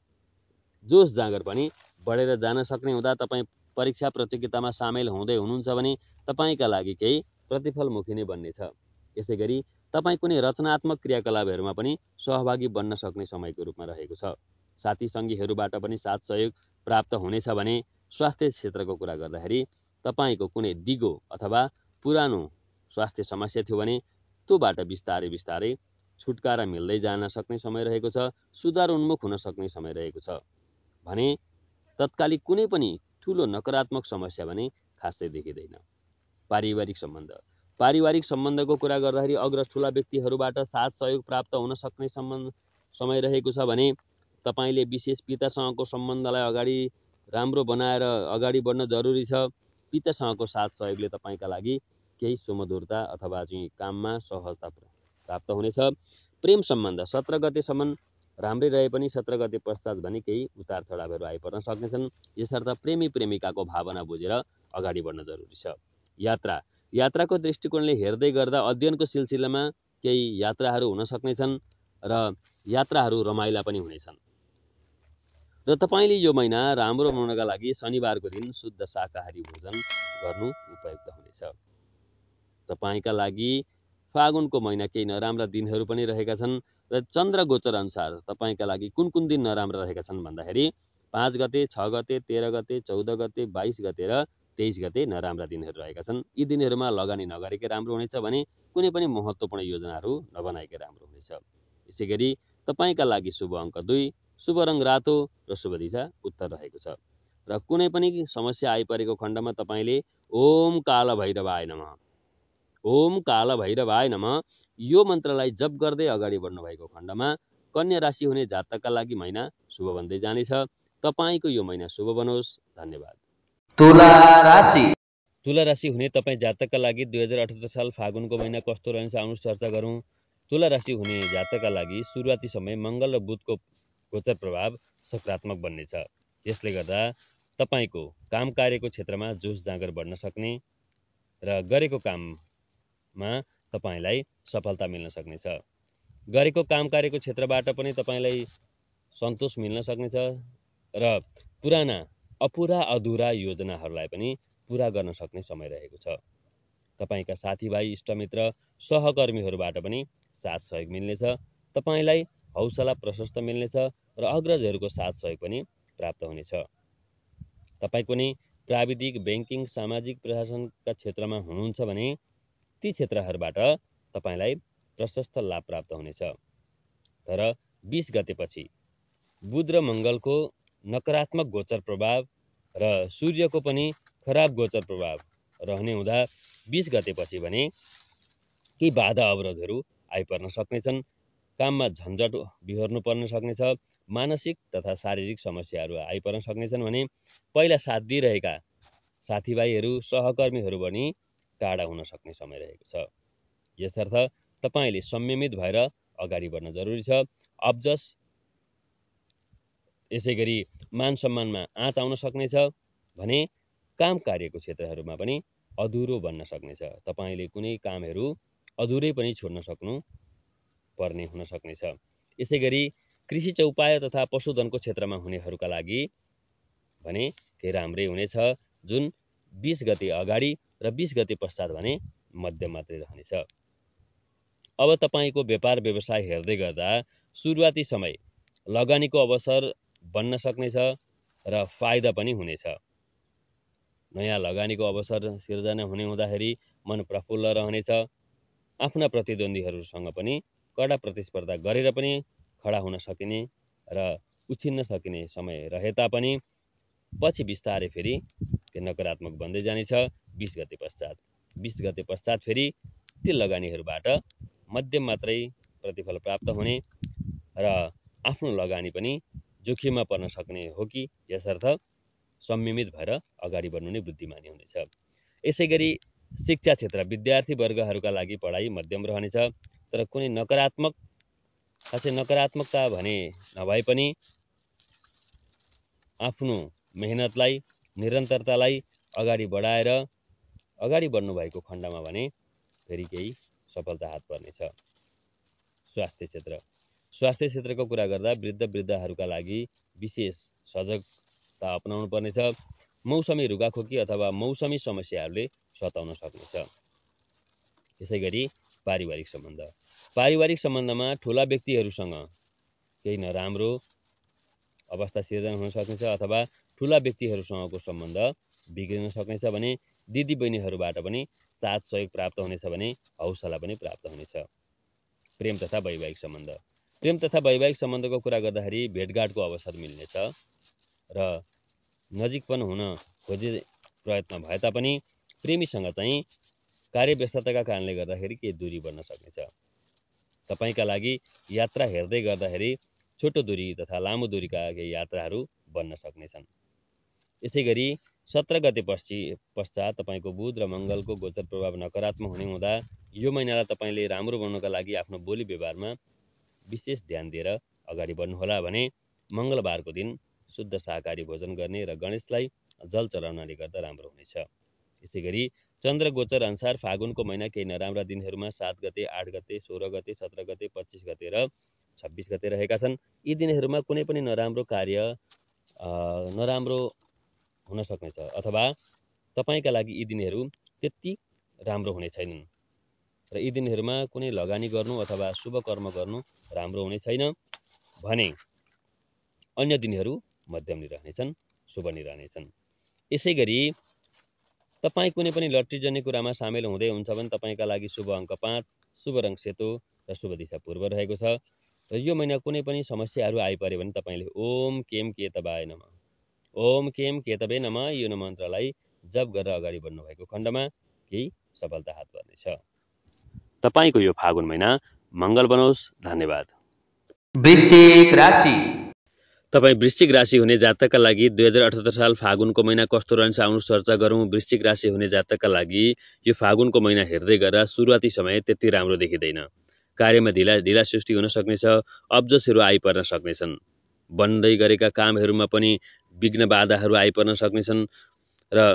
जोस जाँगर पनि बढेर जान सक्ने हुँदा तपाईँ परीक्षा प्रतियोगितामा सामेल हुँदै हुनुहुन्छ भने तपाईँका लागि केही प्रतिफलमुखी नै बन्नेछ यसै गरी तपाईँ कुनै रचनात्मक क्रियाकलापहरूमा पनि सहभागी बन्न सक्ने समयको रूपमा रहेको छ साथी सङ्गीहरूबाट पनि साथ सहयोग प्राप्त हुनेछ भने स्वास्थ्य क्षेत्रको कुरा गर्दाखेरि तपाईँको कुनै दिगो अथवा पुरानो स्वास्थ्य समस्या थियो भने त्योबाट बिस्तारै बिस्तारै छुटकारा मिल्दै जान सक्ने समय रहेको छ सुधार उन्मुख हुन सक्ने समय रहेको छ भने तत्कालिक कुनै पनि ठुलो नकारात्मक समस्या भने खासै देखिँदैन पारिवारिक सम्बन्ध पारिवारिक सम्बन्धको कुरा गर्दाखेरि अग्रज ठुला व्यक्तिहरूबाट साथ सहयोग प्राप्त हुन सक्ने सम्बन्ध समय रहेको छ भने तपाईँले विशेष पितासँगको सम्बन्धलाई अगाडि राम्रो बनाएर अगाडि बढ्न जरुरी छ पितासँगको साथ सहयोगले तपाईँका लागि केही सुमधुरता अथवा चाहिँ काममा सहजता प्राप्त हुनेछ प्रेम सम्बन्ध सत्र गतेसम्म राम्रै रहे पनि सत्र गते पश्चात भने केही उतार चढावहरू आइपर्न सक्नेछन् यसर्थ प्रेमी प्रेमिकाको भावना बुझेर अगाडि बढ्न जरुरी छ यात्रा यात्राको दृष्टिकोणले हेर्दै गर्दा अध्ययनको सिलसिलामा केही यात्राहरू हुन सक्नेछन् र यात्राहरू रमाइला पनि हुनेछन् र तपाईँले यो महिना राम्रो बनाउनका लागि शनिबारको दिन शुद्ध शाकाहारी भोजन गर्नु उपयुक्त हुनेछ तपाईँका लागि फागुनको महिना केही नराम्रा दिनहरू पनि रहेका छन् र चन्द्र गोचर अनुसार तपाईँका लागि कुन कुन दिन नराम्रा रहेका छन् भन्दाखेरि पाँच गते छ गते तेह्र गते चौध गते बाइस गते र तेइस गते नराम्रा दिनहरू रहेका छन् यी दिनहरूमा लगानी नगरेकै राम्रो हुनेछ भने कुनै पनि महत्त्वपूर्ण योजनाहरू नबनाएकै राम्रो हुनेछ यसै गरी तपाईँका लागि शुभ अङ्क दुई शुभ रङ रातो र शुभ दिशा उत्तर रहेको छ र कुनै पनि समस्या आइपरेको खण्डमा तपाईँले ओम काल भैरवाय नम ओम काल भैरवाय नम यो मन्त्रलाई जप गर्दै अगाडि बढ्नुभएको खण्डमा कन्या राशि हुने जातकका लागि महिना शुभ भन्दै जानेछ तपाईँको यो महिना शुभ बनोस् धन्यवाद तुला राशि तुला राशि हुने तपाईँ जातकका लागि दुई हजार अठहत्तर साल फागुनको महिना कस्तो रहनेछ आउनु चर्चा गरौँ तुला राशि हुने जातकका लागि सुरुवाती समय मङ्गल र बुधको गोचर प्रभाव सकारात्मक बन्नेछ यसले गर्दा तपाईँको काम कार्यको क्षेत्रमा जोस जाँगर बढ्न सक्ने र गरेको काममा तपाईँलाई सफलता मिल्न सक्नेछ गरेको काम कार्यको क्षेत्रबाट पनि तपाईँलाई सन्तोष मिल्न सक्नेछ र पुराना अपुरा अधुरा योजनाहरूलाई पनि पुरा गर्न सक्ने समय रहेको छ तपाईँका साथीभाइ इष्टमित्र सहकर्मीहरूबाट पनि साथ सहयोग मिल्नेछ तपाईँलाई हौसला प्रशस्त मिल्नेछ र अग्रजहरूको साथ सहयोग पनि प्राप्त हुनेछ तपाईँ कुनै प्राविधिक ब्याङ्किङ सामाजिक प्रशासनका क्षेत्रमा हुनुहुन्छ भने ती क्षेत्रहरूबाट तपाईँलाई प्रशस्त लाभ प्राप्त हुनेछ तर बिस गतेपछि बुध र मङ्गलको नकारात्मक गोचर प्रभाव र सूर्यको पनि खराब गोचर प्रभाव रहने हुँदा बिस गतेपछि भने केही बाधा अवरोधहरू आइपर्न सक्नेछन् काममा झन्झट बिहोर्नु पर्न सक्नेछ मानसिक तथा शारीरिक समस्याहरू आइपर्न सक्नेछन् भने पहिला साथ दिइरहेका साथीभाइहरू सहकर्मीहरू पनि टाढा हुन सक्ने समय रहेको छ यसर्थ तपाईँले संयमित भएर अगाडि बढ्न जरुरी छ अब्जस यसै गरी मान सम्मानमा आँच आउन सक्नेछ भने काम कार्यको क्षेत्रहरूमा पनि अधुरो बन्न सक्नेछ तपाईँले कुनै कामहरू अधुरै पनि छोड्न सक्नु पर्ने हुन सक्नेछ यसै गरी कृषि चौपाय तथा पशुधनको क्षेत्रमा हुनेहरूका लागि भने धेरै राम्रै हुनेछ जुन बिस गते अगाडि र बिस गते पश्चात भने मध्य मात्रै रहनेछ अब तपाईँको व्यापार व्यवसाय हेर्दै गर्दा सुरुवाती समय लगानीको अवसर बन्न सक्नेछ र फाइदा पनि हुनेछ नयाँ लगानीको अवसर सिर्जना हुने हुँदाखेरि मन प्रफुल्ल रहनेछ आफ्ना प्रतिद्वन्दीहरूसँग पनि कडा प्रतिस्पर्धा गरेर पनि खडा हुन सकिने र उछिन्न सकिने समय रहे तापनि पछि बिस्तारै फेरि नकारात्मक बन्दै जानेछ बिस गते पश्चात बिस गते पश्चात फेरि ती लगानीहरूबाट मध्यम मात्रै प्रतिफल प्राप्त हुने र आफ्नो लगानी पनि जोखिममा पर्न सक्ने हो कि यसर्थ संयमित भएर अगाडि बढ्नु नै बुद्धिमानी हुनेछ यसै गरी शिक्षा क्षेत्र विद्यार्थीवर्गहरूका लागि पढाइ मध्यम रहनेछ तर कुनै नकारात्मक खासै नकारात्मकता भने नभए पनि आफ्नो मेहनतलाई निरन्तरतालाई अगाडि बढाएर अगाडि बढ्नुभएको खण्डमा भने फेरि केही सफलता हात पर्नेछ स्वास्थ्य क्षेत्र स्वास्थ्य क्षेत्रको कुरा गर्दा वृद्ध वृद्धाहरूका लागि विशेष सजगता अप्नाउनु पर्नेछ मौसमी रुगाखोकी अथवा मौसमी समस्याहरूले सताउन सक्नेछ त्यसै गरी पारिवारिक सम्बन्ध पारिवारिक सम्बन्धमा ठुला व्यक्तिहरूसँग केही नराम्रो अवस्था सिर्जना हुन सक्नेछ अथवा ठुला व्यक्तिहरूसँगको सम्बन्ध बिग्रिन सक्नेछ भने दिदीबहिनीहरूबाट पनि साथ सहयोग प्राप्त हुनेछ भने हौसला पनि प्राप्त हुनेछ प्रेम तथा वैवाहिक सम्बन्ध प्रेम तथा वैवाहिक सम्बन्धको कुरा गर्दाखेरि भेटघाटको अवसर मिल्नेछ र नजिकपन हुन खोजे प्रयत्न भए तापनि प्रेमीसँग चाहिँ कार्य व्यस्तताका कारणले गर्दाखेरि केही दूरी बढ्न सक्नेछ तपाईँका लागि यात्रा हेर्दै गर्दाखेरि छोटो दूरी तथा लामो दूरीका केही यात्राहरू बन्न सक्नेछन् यसै गरी सत्र गते पश्चि पश्चात तपाईँको बुध र मङ्गलको गोचर प्रभाव नकारात्मक हुने हुँदा यो महिनालाई तपाईँले राम्रो बनाउनका लागि आफ्नो बोली व्यवहारमा विशेष ध्यान दिएर अगाडि बढ्नुहोला भने मङ्गलबारको दिन शुद्ध शाकाहारी भोजन गर्ने र गणेशलाई जल चढाउनाले गर्दा राम्रो हुनेछ यसै गरी चन्द्र गोचर अनुसार फागुनको महिना केही नराम्रा दिनहरूमा सात गते आठ गते सोह्र गते सत्र गते पच्चिस गते र छब्बिस गते रहेका छन् यी दिनहरूमा कुनै पनि नराम्रो कार्य नराम्रो हुन सक्नेछ अथवा तपाईँका लागि यी दिनहरू त्यति राम्रो हुने छैनन् र यी दिनहरूमा कुनै लगानी गर्नु अथवा शुभ कर्म गर्नु राम्रो हुने छैन भने अन्य दिनहरू मध्यम नै रहनेछन् शुभ नै रहनेछन् यसै गरी तपाईँ कुनै पनि लट्री जन्ने कुरामा सामेल हुँदै हुन्छ भने तपाईँका लागि शुभ अङ्क पाँच शुभ रङ सेतो र शुभ दिशा पूर्व रहेको छ र यो महिना कुनै पनि समस्याहरू आइपऱ्यो भने तपाईँले ओम केम केतबाय नम ओम केम केतबे नम यो मन्त्रलाई जप गरेर अगाडि भएको खण्डमा केही सफलता हात पर्नेछ तपाईँको यो फागुन महिना मङ्गल बनोस् धन्यवाद वृश्चिक राशि तपाईँ वृश्चिक राशि हुने जातकका लागि दुई हजार अठहत्तर साल फागुनको महिना कस्तो रहन्छ आउनु चर्चा गरौँ वृश्चिक राशि हुने जातकका लागि यो फागुनको महिना हेर्दै गर्दा सुरुवाती समय त्यति राम्रो देखिँदैन कार्यमा ढिला ढिला सृष्टि हुन सक्नेछ अब्जसहरू आइपर्न सक्नेछन् बन्दै गरेका कामहरूमा पनि विघ्न बाधाहरू आइपर्न सक्नेछन् र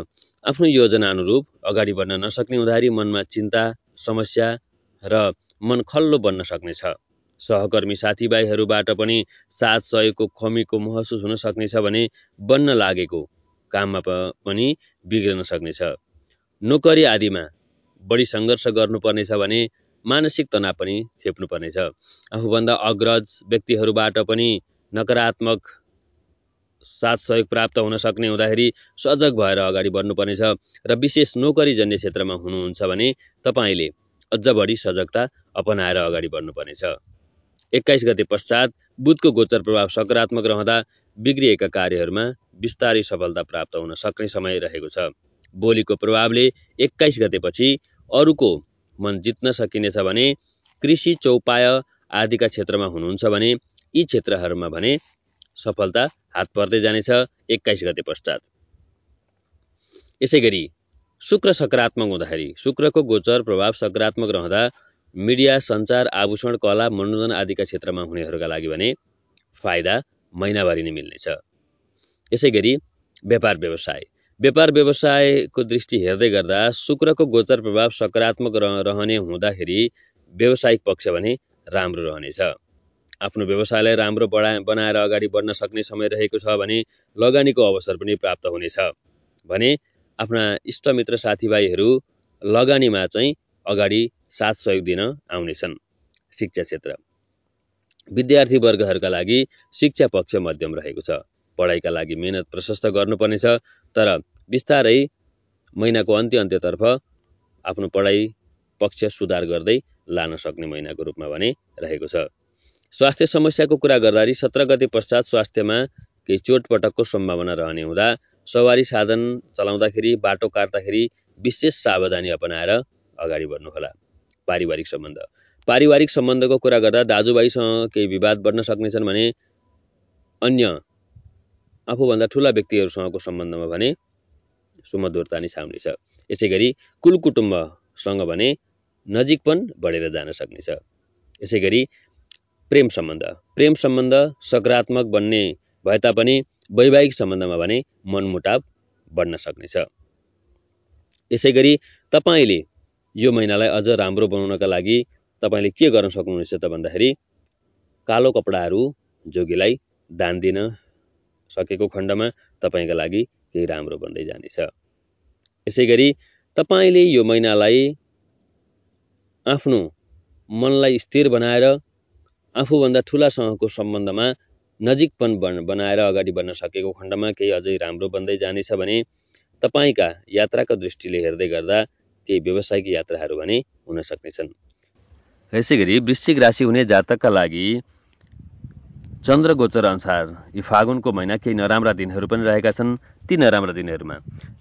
आफ्नो योजना अनुरूप अगाडि बढ्न नसक्ने हुँदाखेरि मनमा चिन्ता समस्या र मन खल्लो बन्न सक्नेछ सहकर्मी साथीभाइहरूबाट पनि साथ सहयोगको कमीको महसुस हुन सक्नेछ भने बन्न लागेको काममा पनि बिग्रन सक्नेछ नोकरी आदिमा बढी सङ्घर्ष गर्नुपर्नेछ भने मानसिक तनाव पनि थेप्नुपर्नेछ आफूभन्दा अग्रज व्यक्तिहरूबाट पनि नकारात्मक साथ सहयोग प्राप्त हुन सक्ने हुँदाखेरि सजग भएर अगाडि बढ्नुपर्नेछ र विशेष नोकरी जन्ने क्षेत्रमा हुनुहुन्छ भने तपाईँले अझ बढी सजगता अपनाएर अगाडि बढ्नुपर्नेछ एक्काइस गते पश्चात बुधको गोचर प्रभाव सकारात्मक रहँदा बिग्रिएका कार्यहरूमा बिस्तारै सफलता प्राप्त हुन सक्ने समय रहेको छ बोलीको प्रभावले एक्काइस गतेपछि अरूको मन जित्न सकिनेछ भने कृषि चौपाय आदिका क्षेत्रमा हुनुहुन्छ भने यी क्षेत्रहरूमा भने सफलता हात पर्दै जानेछ एक्काइस गते पश्चात यसै गरी शुक्र सकारात्मक हुँदाखेरि शुक्रको गोचर प्रभाव सकारात्मक रहँदा मिडिया सञ्चार आभूषण कला मनोरञ्जन आदिका क्षेत्रमा हुनेहरूका लागि भने फाइदा महिनावारी नै मिल्नेछ यसै गरी व्यापार व्यवसाय व्यापार व्यवसायको दृष्टि हेर्दै गर्दा शुक्रको गोचर प्रभाव सकारात्मक रहने हुँदाखेरि व्यावसायिक पक्ष भने राम्रो रहनेछ आफ्नो व्यवसायलाई राम्रो बढा बनाएर अगाडि बढ्न सक्ने समय रहेको छ भने लगानीको अवसर पनि प्राप्त हुनेछ भने आफ्ना इष्टमित्र साथीभाइहरू लगानीमा चाहिँ अगाडि साथ सहयोग दिन आउनेछन् शिक्षा क्षेत्र विद्यार्थीवर्गहरूका लागि शिक्षा पक्ष मध्यम रहेको छ पढाइका लागि मेहनत प्रशस्त गर्नुपर्नेछ तर बिस्तारै महिनाको अन्त्य अन्त्यतर्फ आफ्नो पढाइ पक्ष सुधार गर्दै लान सक्ने महिनाको रूपमा भने रहेको छ स्वास्थ्य समस्याको कुरा गर्दाखेरि सत्र गति पश्चात स्वास्थ्यमा केही चोटपटकको सम्भावना रहने हुँदा सवारी साधन चलाउँदाखेरि बाटो काट्दाखेरि विशेष सावधानी अपनाएर अगाडि बढ्नुहोला पारिवारिक सम्बन्ध पारिवारिक सम्बन्धको कुरा गर्दा दाजुभाइसँग केही विवाद बढ्न सक्नेछन् भने अन्य आफूभन्दा ठुला व्यक्तिहरूसँगको सम्बन्धमा भने सुमधुरता नै छाउनेछ यसै गरी कुल कुटुम्बसँग भने नजिकपन बढेर जान सक्नेछ यसै गरी प्रेम सम्बन्ध प्रेम सम्बन्ध सकारात्मक बन्ने भए तापनि वैवाहिक सम्बन्धमा भने मनमुटाव बढ्न सक्नेछ यसै गरी तपाईँले यो महिनालाई अझ राम्रो बनाउनका लागि तपाईँले के गर्न सक्नुहुनेछ त भन्दाखेरि कालो कपडाहरू जोगीलाई दान दिन सकेको खण्डमा तपाईँका लागि केही राम्रो बन्दै जानेछ यसै गरी तपाईँले यो महिनालाई आफ्नो मनलाई स्थिर बनाएर आफूभन्दा ठुलासँगको सम्बन्धमा नजिकपन बन बनाएर अगाडि बढ्न सकेको खण्डमा केही अझै राम्रो बन्दै जानेछ भने तपाईँका यात्राको दृष्टिले हेर्दै गर्दा केही व्यवसायिक यात्राहरू भने हुन सक्नेछन् यसै गरी वृश्चिक राशि हुने जातकका लागि चन्द्र गोचर अनुसार यी फागुनको महिना केही नराम्रा दिनहरू पनि रहेका छन् ती नराम्रा दिनहरूमा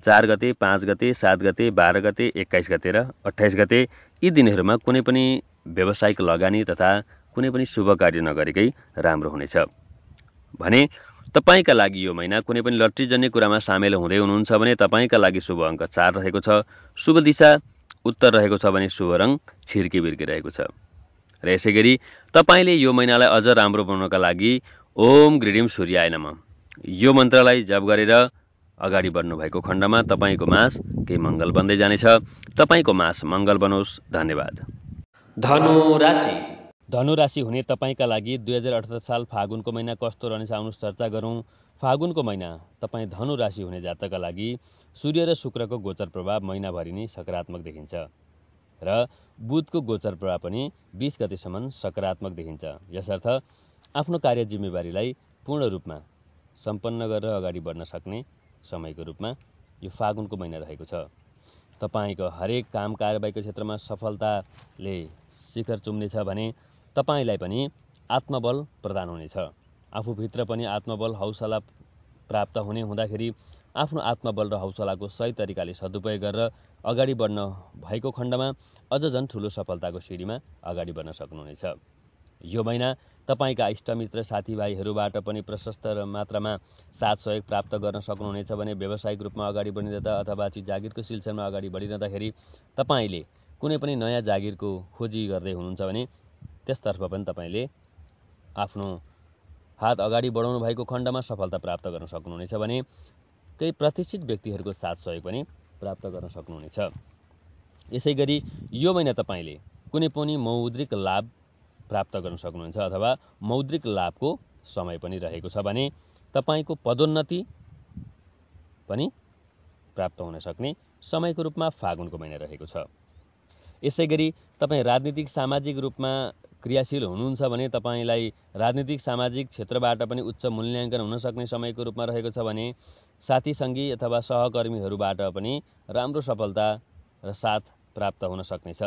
चार गते पाँच गते सात गते बाह्र गते एक्काइस गते र अठाइस गते यी दिनहरूमा कुनै पनि व्यावसायिक लगानी तथा कुनै पनि शुभ कार्य नगरेकै राम्रो हुनेछ भने तपाईँका लागि यो महिना कुनै पनि लट्रीजन्य कुरामा सामेल हुँदै हुनुहुन्छ भने तपाईँका लागि शुभ अङ्क चार रहेको छ शुभ दिशा उत्तर रहेको छ भने शुभ रङ छिर्की बिर्की रहेको छ र यसै गरी तपाईँले यो महिनालाई अझ राम्रो बनाउनका लागि ओम ग्रिडिम सूर्याय नम यो मन्त्रलाई जप गरेर अगाडि बढ्नुभएको खण्डमा तपाईँको मास केही मङ्गल बन्दै जानेछ तपाईँको मास मङ्गल बनोस् धन्यवाद धनु राशि धनु धनुराशि हुने तपाईँका लागि दुई हजार अठहत्तर साल फागुनको महिना कस्तो रहनेछ आउनुहोस् चर्चा गरौँ फागुनको महिना तपाईँ धनु राशि हुने जातकका लागि सूर्य र शुक्रको गोचर प्रभाव महिनाभरि नै सकारात्मक देखिन्छ र बुधको गोचर प्रभाव पनि बिस गतिसम्म सकारात्मक देखिन्छ यसर्थ आफ्नो कार्य जिम्मेवारीलाई पूर्ण रूपमा सम्पन्न गरेर अगाडि बढ्न सक्ने समयको रूपमा यो फागुनको महिना रहेको छ तपाईँको हरेक काम कारबाहीको क्षेत्रमा सफलताले शिखर चुम्नेछ भने तपाईँलाई पनि आत्मबल प्रदान हुनेछ आफूभित्र पनि आत्मबल हौसला प्राप्त हुने हुँदाखेरि आफ्नो आत्मबल र हौसलाको सही तरिकाले सदुपयोग गरेर अगाडि बढ्न भएको खण्डमा अझ झन् ठुलो सफलताको सिडीमा अगाडि बढ्न सक्नुहुनेछ यो महिना तपाईँका इष्टमित्र साथीभाइहरूबाट पनि प्रशस्त र मात्रामा साथ सहयोग प्राप्त गर्न सक्नुहुनेछ भने व्यावसायिक रूपमा अगाडि बढिरहँदा अथवा चाहिँ जागिरको सिलसिलामा अगाडि बढिरहँदाखेरि तपाईँले कुनै पनि नयाँ जागिरको खोजी गर्दै हुनुहुन्छ भने त्यसतर्फ पनि तपाईँले आफ्नो हात अगाडि बढाउनु भएको खण्डमा सफलता प्राप्त गर्न सक्नुहुनेछ भने केही प्रतिष्ठित व्यक्तिहरूको साथ सहयोग पनि प्राप्त गर्न सक्नुहुनेछ यसै गरी यो महिना तपाईँले कुनै पनि मौद्रिक लाभ प्राप्त गर्न सक्नुहुन्छ अथवा मौद्रिक लाभको समय पनि रहेको छ भने तपाईँको पदोन्नति पनि प्राप्त हुन सक्ने समयको रूपमा फागुनको महिना रहेको छ यसै गरी तपाईँ राजनीतिक सामाजिक रूपमा क्रियाशील हुनुहुन्छ भने तपाईँलाई राजनीतिक सामाजिक क्षेत्रबाट पनि उच्च मूल्याङ्कन हुन सक्ने समयको रूपमा रहेको छ भने साथीसङ्गी अथवा सहकर्मीहरूबाट पनि राम्रो सफलता र साथ प्राप्त हुन सक्नेछ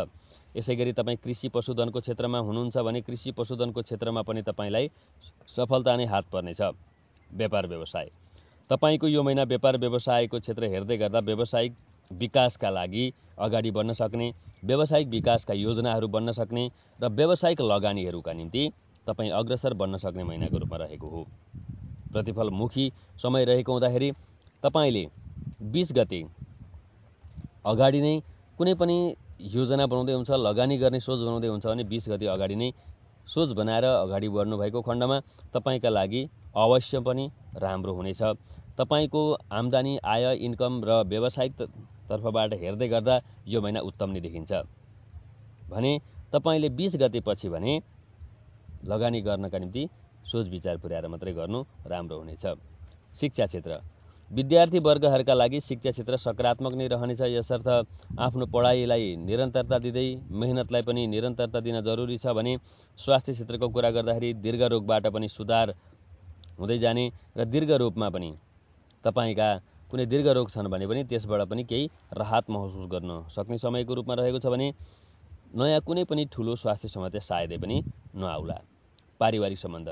यसै गरी तपाईँ कृषि पशुधनको क्षेत्रमा हुनुहुन्छ भने कृषि पशुधनको क्षेत्रमा पनि तपाईँलाई सफलता नै हात पर्नेछ व्यापार व्यवसाय तपाईँको यो महिना व्यापार व्यवसायको क्षेत्र हेर्दै गर्दा व्यावसायिक विकासका लागि अगाडि बढ्न सक्ने व्यावसायिक विकासका योजनाहरू बन्न सक्ने र व्यावसायिक लगानीहरूका निम्ति तपाईँ अग्रसर बन्न सक्ने महिनाको रूपमा रहेको हो प्रतिफलमुखी समय रहेको हुँदाखेरि तपाईँले बिस गते अगाडि नै कुनै पनि योजना बनाउँदै हुन्छ लगानी गर्ने सोच बनाउँदै हुन्छ भने बिस गति अगाडि नै सोच बनाएर अगाडि बढ्नुभएको खण्डमा तपाईँका लागि अवश्य पनि राम्रो हुनेछ तपाईँको आम्दानी आय इन्कम र व्यावसायिक तर्फबाट हेर्दै गर्दा यो महिना उत्तम नै देखिन्छ भने तपाईँले बिस गतेपछि भने लगानी गर्नका निम्ति सोच विचार पुर्याएर मात्रै गर्नु राम्रो हुनेछ शिक्षा क्षेत्र विद्यार्थी विद्यार्थीवर्गहरूका लागि शिक्षा क्षेत्र सकारात्मक नै रहनेछ यसर्थ आफ्नो पढाइलाई निरन्तरता दिँदै मेहनतलाई पनि निरन्तरता दिन जरुरी छ भने स्वास्थ्य क्षेत्रको कुरा गर्दाखेरि दीर्घ रोगबाट पनि सुधार हुँदै जाने र दीर्घ रूपमा पनि तपाईँका कुनै दीर्घ रोग छन् भने पनि त्यसबाट पनि केही राहत महसुस गर्न सक्ने समयको रूपमा रहेको छ भने नयाँ कुनै पनि ठुलो स्वास्थ्य समस्या सायदै पनि नआउला पारिवारिक सम्बन्ध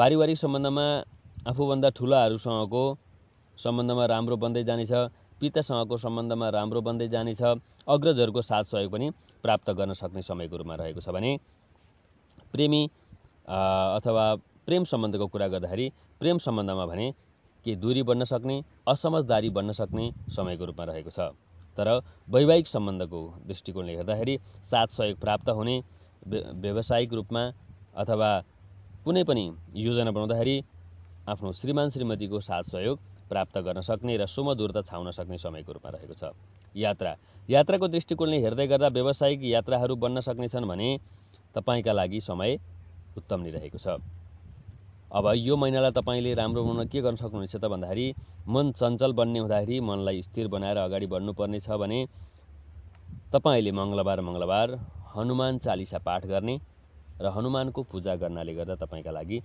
पारिवारिक सम्बन्धमा आफूभन्दा ठुलाहरूसँगको सम्बन्धमा राम्रो बन्दै जानेछ पितासँगको सम्बन्धमा राम्रो बन्दै जानेछ अग्रजहरूको साथ सहयोग पनि प्राप्त गर्न सक्ने समयको रूपमा रहेको छ भने प्रेमी अथवा प्रेम सम्बन्धको कुरा गर्दाखेरि प्रेम सम्बन्धमा भने के दूरी बन्न सक्ने असमझदारी बन्न सक्ने समयको रूपमा रहेको छ तर वैवाहिक सम्बन्धको दृष्टिकोणले हेर्दाखेरि साथ सहयोग प्राप्त हुने व्यावसायिक रूपमा अथवा कुनै पनि योजना बनाउँदाखेरि आफ्नो श्रीमान श्रीमतीको साथ सहयोग प्राप्त गर्न सक्ने र सुमधुरता छाउन सक्ने समयको रूपमा रहेको छ यात्रा यात्राको दृष्टिकोणले हेर्दै गर्दा व्यावसायिक यात्राहरू बन्न सक्नेछन् भने तपाईँका लागि समय उत्तम नै रहेको छ अब यो महिनालाई तपाईँले राम्रो बनाउन के गर्न सक्नुहुनेछ त भन्दाखेरि मन चञ्चल बन्ने हुँदाखेरि मनलाई स्थिर बनाएर अगाडि बढ्नुपर्ने छ भने तपाईँले मङ्गलबार मङ्गलबार हनुमान चालिसा पाठ गर्ने र हनुमानको पूजा गर्नाले गर्दा तपाईँका लागि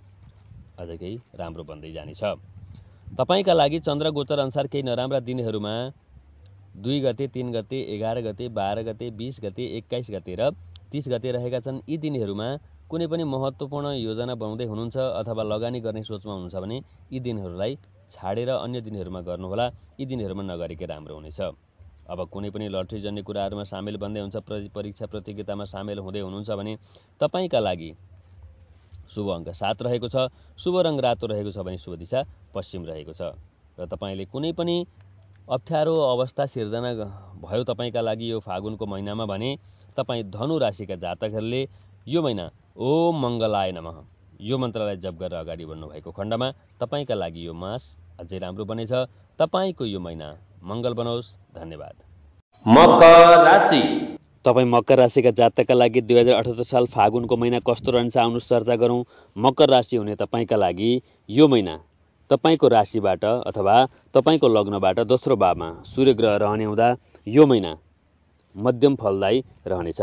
अझै राम्रो बन्दै जानेछ तपाईँका लागि चन्द्र गोचर अनुसार केही नराम्रा दिनहरूमा दुई गते तिन गते एघार गते बाह्र गते बिस गते एक्काइस गते र तिस गते रहेका छन् यी दिनहरूमा कुनै पनि महत्त्वपूर्ण योजना बनाउँदै हुनुहुन्छ अथवा लगानी गर्ने सोचमा हुनुहुन्छ भने यी दिनहरूलाई छाडेर अन्य दिनहरूमा गर्नुहोला यी दिनहरूमा नगरेकै राम्रो हुनेछ अब कुनै पनि लट्री जन्ने कुराहरूमा सामेल बन्दै हुन्छ परीक्षा प्रतियोगितामा सामेल हुँदै हुनुहुन्छ भने तपाईँका लागि शुभ अङ्क सात रहेको छ शुभ रङ रातो रहेको छ भने शुभ दिशा पश्चिम रहेको छ र तपाईँले कुनै पनि अप्ठ्यारो अवस्था सिर्जना भयो तपाईँका लागि यो फागुनको महिनामा भने तपाईँ धनु राशिका जातकहरूले यो महिना ओ मङ्गलाय नम यो मन्त्रलाई जप गरेर अगाडि बढ्नुभएको खण्डमा तपाईँका लागि यो मास अझै राम्रो बनेछ तपाईँको यो महिना मङ्गल बनाओस् धन्यवाद मकर राशि तपाईँ मकर राशिका जातकका लागि दुई हजार अठहत्तर साल फागुनको महिना कस्तो रहन्छ आउनुहोस् चर्चा गरौँ मकर राशि हुने तपाईँका लागि यो महिना तपाईँको राशिबाट अथवा तपाईँको लग्नबाट दोस्रो भावमा सूर्य ग्रह रहने हुँदा यो महिना मध्यम फलदायी रहनेछ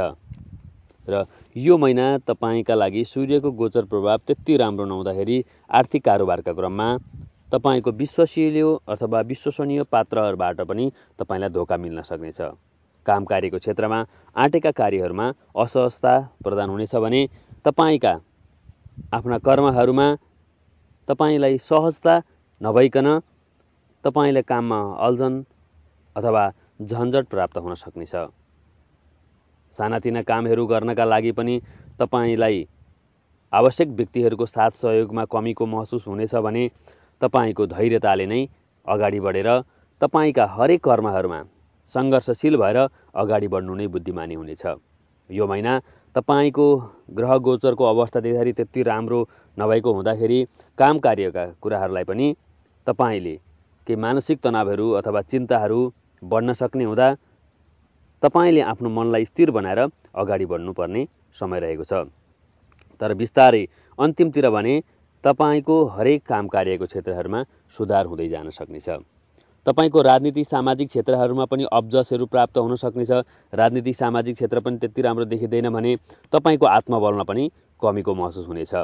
र यो महिना तपाईँका लागि सूर्यको गोचर प्रभाव त्यति राम्रो नहुँदाखेरि आर्थिक कारोबारका क्रममा तपाईँको विश्वसनीय अथवा विश्वसनीय पात्रहरूबाट पनि तपाईँलाई धोका मिल्न सक्नेछ काम कार्यको क्षेत्रमा आँटेका कार्यहरूमा असहजता प्रदान हुनेछ भने तपाईँका आफ्ना कर्महरूमा तपाईँलाई सहजता नभइकन तपाईँलाई काममा अल्झन अथवा झन्झट प्राप्त हुन सक्नेछ सानातिना कामहरू गर्नका लागि पनि तपाईँलाई आवश्यक व्यक्तिहरूको साथ सहयोगमा कमीको महसुस हुनेछ भने तपाईँको धैर्यताले नै अगाडि बढेर तपाईँका हरेक कर्महरूमा सङ्घर्षशील भएर अगाडि बढ्नु नै बुद्धिमानी हुनेछ यो महिना तपाईँको ग्रह गोचरको अवस्था देख्दाखेरि त्यति राम्रो नभएको हुँदाखेरि काम कार्यका कुराहरूलाई पनि तपाईँले केही मानसिक तनावहरू अथवा चिन्ताहरू बढ्न सक्ने हुँदा तपाईँले आफ्नो मनलाई स्थिर बनाएर अगाडि बढ्नुपर्ने समय रहेको छ तर बिस्तारै अन्तिमतिर भने तपाईँको हरेक काम कार्यको क्षेत्रहरूमा सुधार हुँदै जान सक्नेछ तपाईँको राजनीति सामाजिक क्षेत्रहरूमा पनि अब्जसहरू प्राप्त हुन सक्नेछ राजनीति सामाजिक क्षेत्र पनि त्यति राम्रो देखिँदैन भने तपाईँको आत्मबलमा पनि कमीको महसुस हुनेछ